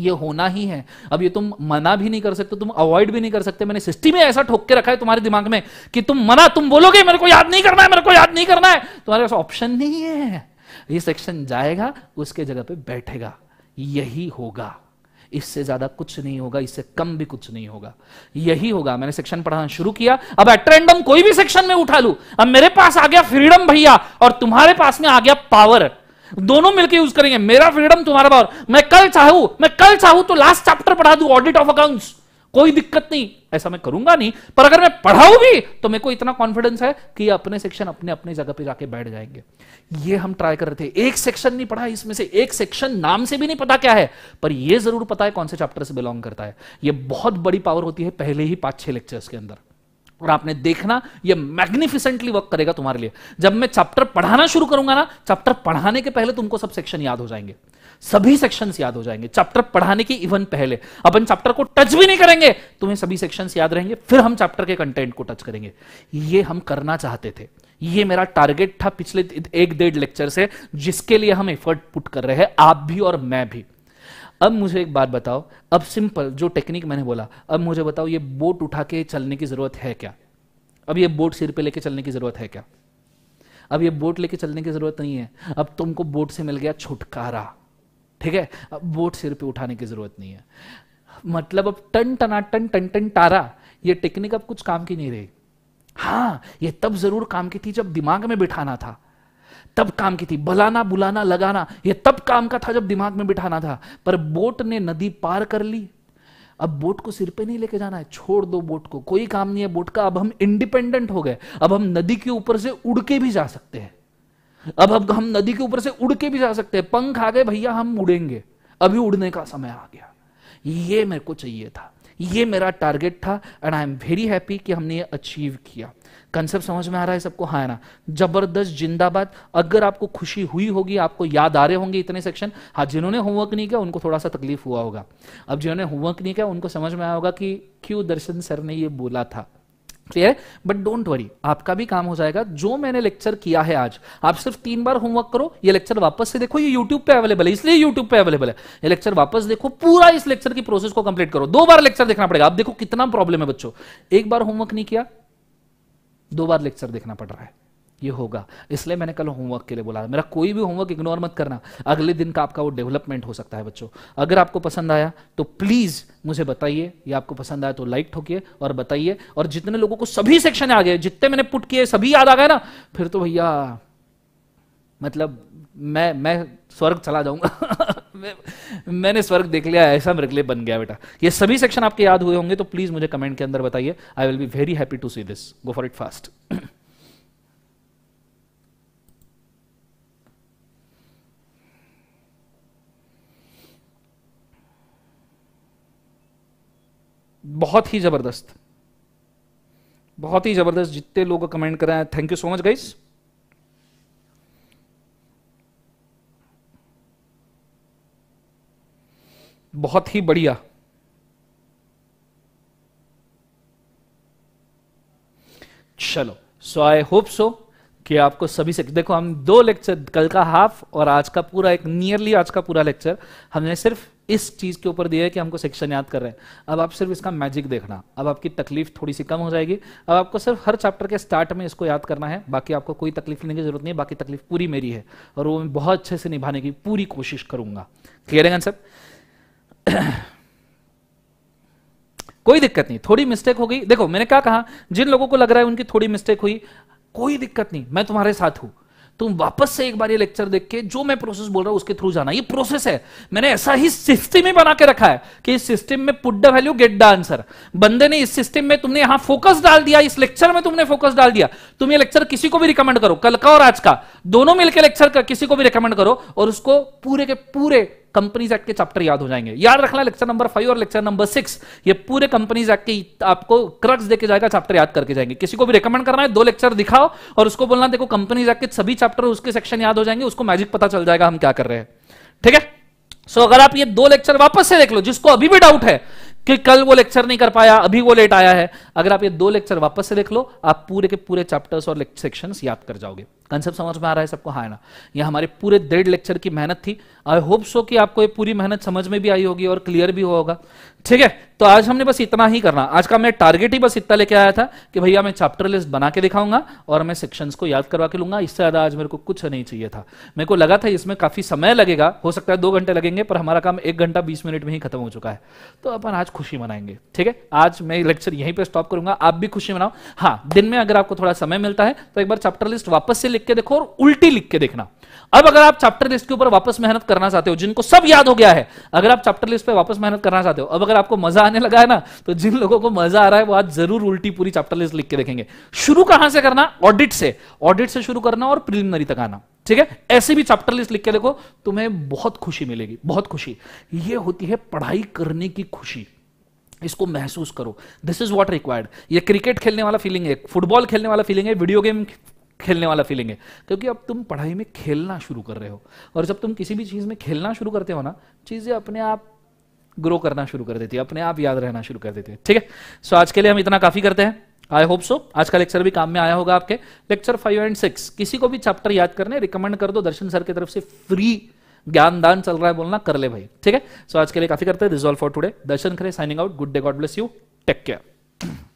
ये होना ही है अब ये तुम मना भी नहीं कर सकते तुम अवॉइड भी नहीं कर सकते मैंने सिस्टम में ऐसा ठोक के रखा है तुम्हारे दिमाग में कि तुम मना तुम बोलोगे मेरे को याद नहीं करना है मेरे को याद नहीं करना है तुम्हारे पास ऑप्शन नहीं है ये सेक्शन जाएगा उसके जगह पे बैठेगा यही होगा इससे ज्यादा कुछ नहीं होगा इससे कम भी कुछ नहीं होगा यही होगा मैंने सेक्शन पढ़ाना शुरू किया अब एट्रेंडम कोई भी सेक्शन में उठा लू अब मेरे पास आ गया फ्रीडम भैया और तुम्हारे पास में आ गया पावर दोनों मिलकर यूज करेंगे मेरा फ्रीडम तुम्हारा पावर मैं कल चाहू मैं कल चाहू तो लास्ट चैप्टर पढ़ा दू ऑडिट ऑफ अकाउंट कोई दिक्कत नहीं ऐसा मैं करूंगा नहीं पर अगर मैं पढ़ाऊ भी तो मेरे को इतना कॉन्फिडेंस है कि अपने सेक्शन अपने अपने जगह पे जाके बैठ जाएंगे ये हम ट्राई कर रहे थे एक सेक्शन नहीं पढ़ा इसमें से एक सेक्शन नाम से भी नहीं पता क्या है पर यह जरूर पता है कौन से चैप्टर से बिलोंग करता है यह बहुत बड़ी पावर होती है पहले ही पांच छह लेक्चर्स के अंदर और आपने देखना ये मैग्निफिसेंटली वर्क करेगा तुम्हारे लिए जब मैं चैप्टर पढ़ाना शुरू करूंगा ना चैप्टर पढ़ाने के पहले तुमको सब सेक्शन याद हो जाएंगे सभी सेक्शन याद हो जाएंगे चैप्टर पढ़ाने के इवन पहले अपन चैप्टर को टच भी नहीं करेंगे तुम्हें सभी सेक्शन याद रहेंगे फिर हम चैप्टर के कंटेंट को टच करेंगे ये हम करना चाहते थे ये मेरा टारगेट था पिछले एक डेढ़ लेक्चर से जिसके लिए हम एफर्ट पुट कर रहे हैं आप भी और मैं भी अब मुझे एक बात बताओ अब सिंपल जो टेक्निक मैंने बोला अब मुझे बताओ ये बोट उठा के चलने की ज़रूरत है क्या अब ये बोट सिर पे लेके चलने की ज़रूरत है क्या अब ये बोट लेके चलने की ज़रूरत नहीं है अब तुमको बोट से मिल गया छुटकारा ठीक है अब बोट सिर पे उठाने की ज़रूरत नहीं है मतलब अब टन टना टन टन टारा ये टेक्निक अब कुछ काम की नहीं रही हाँ ये तब ज़रूर काम की थी जब दिमाग में बिठाना था तब काम की थी बलाना बुलाना लगाना ये तब काम का था जब दिमाग में बिठाना था पर बोट ने नदी पार कर ली अब बोट को सिर पे नहीं लेके जाना है छोड़ दो बोट को कोई काम नहीं है बोट का अब हम इंडिपेंडेंट हो गए अब हम नदी के ऊपर से उड़ के भी जा सकते हैं अब अब हम नदी के ऊपर से उड़ के भी जा सकते हैं पंख आ गए भैया हम उड़ेंगे अभी उड़ने का समय आ गया ये मेरे को चाहिए था ये मेरा टारगेट था and I am very happy कि हमने ये अचीव किया कंसेप्ट समझ में आ रहा है सबको हाँ ना जबरदस्त जिंदाबाद अगर आपको खुशी हुई होगी आपको याद आ रहे होंगे इतने सेक्शन हाँ जिन्होंने होमवर्क नहीं किया उनको थोड़ा सा तकलीफ हुआ होगा अब जिन्होंने होमवर्क नहीं किया उनको समझ में आया होगा कि क्यों दर्शन सर ने ये बोला था क्लियर है बट डोंट वरी आपका भी काम हो जाएगा जो मैंने लेक्चर किया है आज आप सिर्फ तीन बार होमवर्क करो ये लेक्चर वापस से देखो ये यूट्यूब पे अवेलेबल है इसलिए यूट्यूब पे अवेलेबल है ये लेक्चर वापस देखो पूरा इस लेक्चर की प्रोसेस को कंप्लीट करो दो बार लेक्चर देखना पड़ेगा आप देखो कितना प्रॉब्लम है बच्चों एक बार होमवर्क नहीं किया दो बार लेक्चर देखना पड़ रहा है ये होगा इसलिए मैंने कल होमवर्क के लिए बोला मेरा कोई भी होमवर्क इग्नोर मत करना अगले दिन का आपका वो डेवलपमेंट हो सकता है बच्चों अगर आपको पसंद आया तो प्लीज़ मुझे बताइए या आपको पसंद आया तो लाइक ठोकिए और बताइए और जितने लोगों को सभी सेक्शन आ गए जितने मैंने पुट किए सभी याद आ गए ना फिर तो भैया मतलब मैं मैं स्वर्ग चला जाऊंगा मैंने स्वर्ग देख लिया ऐसा मेरे लिए बन गया बेटा ये सभी सेक्शन आपके याद हुए होंगे तो प्लीज मुझे कमेंट के अंदर बताइए I will be very happy to see this go for it fast बहुत ही जबरदस्त बहुत ही जबरदस्त जितने लोग कमेंट कर रहे हैं thank you so much guys बहुत ही बढ़िया चलो सो आई होप सो कि आपको सभी से देखो हम दो लेक्चर कल का हाफ और आज का पूरा एक नियरली आज का पूरा लेक्चर हमने सिर्फ इस चीज के ऊपर दिया है कि हमको सेक्शन याद कर रहे हैं अब आप सिर्फ इसका मैजिक देखना अब आपकी तकलीफ थोड़ी सी कम हो जाएगी अब आपको सिर्फ हर चैप्टर के स्टार्ट में इसको याद करना है बाकी आपको कोई तकलीफ लेने की जरूरत नहीं है बाकी तकलीफ पूरी मेरी है और वो मैं बहुत अच्छे से निभाने की पूरी कोशिश करूंगा क्लियर है सर कोई दिक्कत नहीं थोड़ी मिस्टेक हो गई देखो मैंने क्या कहा जिन लोगों को लग रहा है उनकी थोड़ी मिस्टेक हुई कोई दिक्कत नहीं मैं तुम्हारे साथ हूं तुम वापस से एक बार ये लेक्चर देख के जो मैं प्रोसेस बोल रहा हूं उसके थ्रू जाना ये प्रोसेस है मैंने ऐसा ही सिस्टम ही बना के रखा है कि इस सिस्टम में put the value get the answer बंदे ने इस सिस्टम में तुमने यहां फोकस डाल दिया इस लेक्चर में तुमने फोकस डाल दिया तुम ये लेक्चर किसी को भी रिकमेंड करो कल का और आज का दोनों मिलकर लेक्चर का किसी को भी रिकमेंड करो और उसको पूरे के पूरे कंपनीज एक्ट के चैप्टर याद हो जाएंगे याद रखना लेक्चर नंबर फाइव और लेक्चर नंबर सिक्स ये पूरे कंपनीज एक्ट के आपको क्रक्स देके जाएगा चैप्टर याद करके जाएंगे किसी को भी रिकमेंड करना है दो लेक्चर दिखाओ और उसको बोलना देखो कंपनीज एक्ट के सभी चैप्टर उसके सेक्शन याद हो जाएंगे उसको मैजिक पता चल जाएगा हम क्या कर रहे हैं ठीक है सो अगर आप ये दो लेक्चर वापस से देख लो जिसको अभी भी डाउट है कि कल वो लेक्चर नहीं कर पाया अभी वो लेट आया है अगर आप ये दो लेक्चर वापस से देख लो आप पूरे के पूरे चैप्टर्स और सेक्शंस याद कर जाओगे कंसेप्ट समझ में आ रहा है सबको हाँ ना यह हमारे पूरे डेढ़ लेक्चर की मेहनत थी आई होप सो कि आपको ये पूरी मेहनत समझ में भी आई होगी और क्लियर भी होगा ठीक है तो आज हमने बस इतना ही करना आज का मैं टारगेट ही बस इतना लेके आया था कि भैया मैं चैप्टर लिस्ट बना के दिखाऊंगा और मैं सेक्शन को याद करवा के लूंगा इससे ज्यादा आज मेरे को कुछ नहीं चाहिए था मेरे को लगा था इसमें काफी समय लगेगा हो सकता है दो घंटे लगेंगे पर हमारा काम एक घंटा बीस मिनट में ही खत्म हो चुका है तो अपन आज खुशी मनाएंगे ठीक है आज मैं लेक्चर यहीं पर स्टॉप करूंगा आप भी खुशी मनाओ हाँ दिन में अगर आपको थोड़ा समय मिलता है तो एक बार चैप्टर लिस्ट वापस से लिख के देखो और उल्टी लिख के देखना अब अगर आप चैप्टर लिस्ट के ऊपर वापस मेहनत करना चाहते हो जिनको सब याद हो गया है अगर आप चैप्टर लिस्ट पे वापस मेहनत करना चाहते हो अब अगर आपको मजा आने लगा है ना तो जिन लोगों को मजा आ रहा है वो आज जरूर उल्टी पूरी चैप्टर लिस्ट लिख के देखेंगे शुरू कहां से करना ऑडिट से ऑडिट से शुरू करना और प्रिलिमिनरी तक आना ठीक है ऐसे भी चैप्टर लिस्ट लिख के देखो तुम्हें बहुत खुशी मिलेगी बहुत खुशी ये होती है पढ़ाई करने की खुशी इसको महसूस करो दिस इज वॉट रिक्वायर्ड ये क्रिकेट खेलने वाला फीलिंग है फुटबॉल खेलने वाला फीलिंग है वीडियो गेम खेलने वाला फीलिंग है क्योंकि अब तुम पढ़ाई में खेलना शुरू कर रहे हो और जब तुम किसी भी चीज़ में खेलना शुरू करते हो ना चीज़ें अपने आप ग्रो करना शुरू कर देती है अपने आप याद रहना शुरू कर देती है ठीक है सो आज के लिए हम इतना काफ़ी करते हैं आई होप सो आज का लेक्चर भी काम में आया होगा आपके लेक्चर फाइव एंड सिक्स किसी को भी चैप्टर याद करने रिकमेंड कर दो दर्शन सर की तरफ से फ्री ज्ञान दान चल रहा है बोलना कर ले भाई ठीक है सो आज के लिए काफी करते हैं this all for today Darshan Khare signing out good day God bless you take care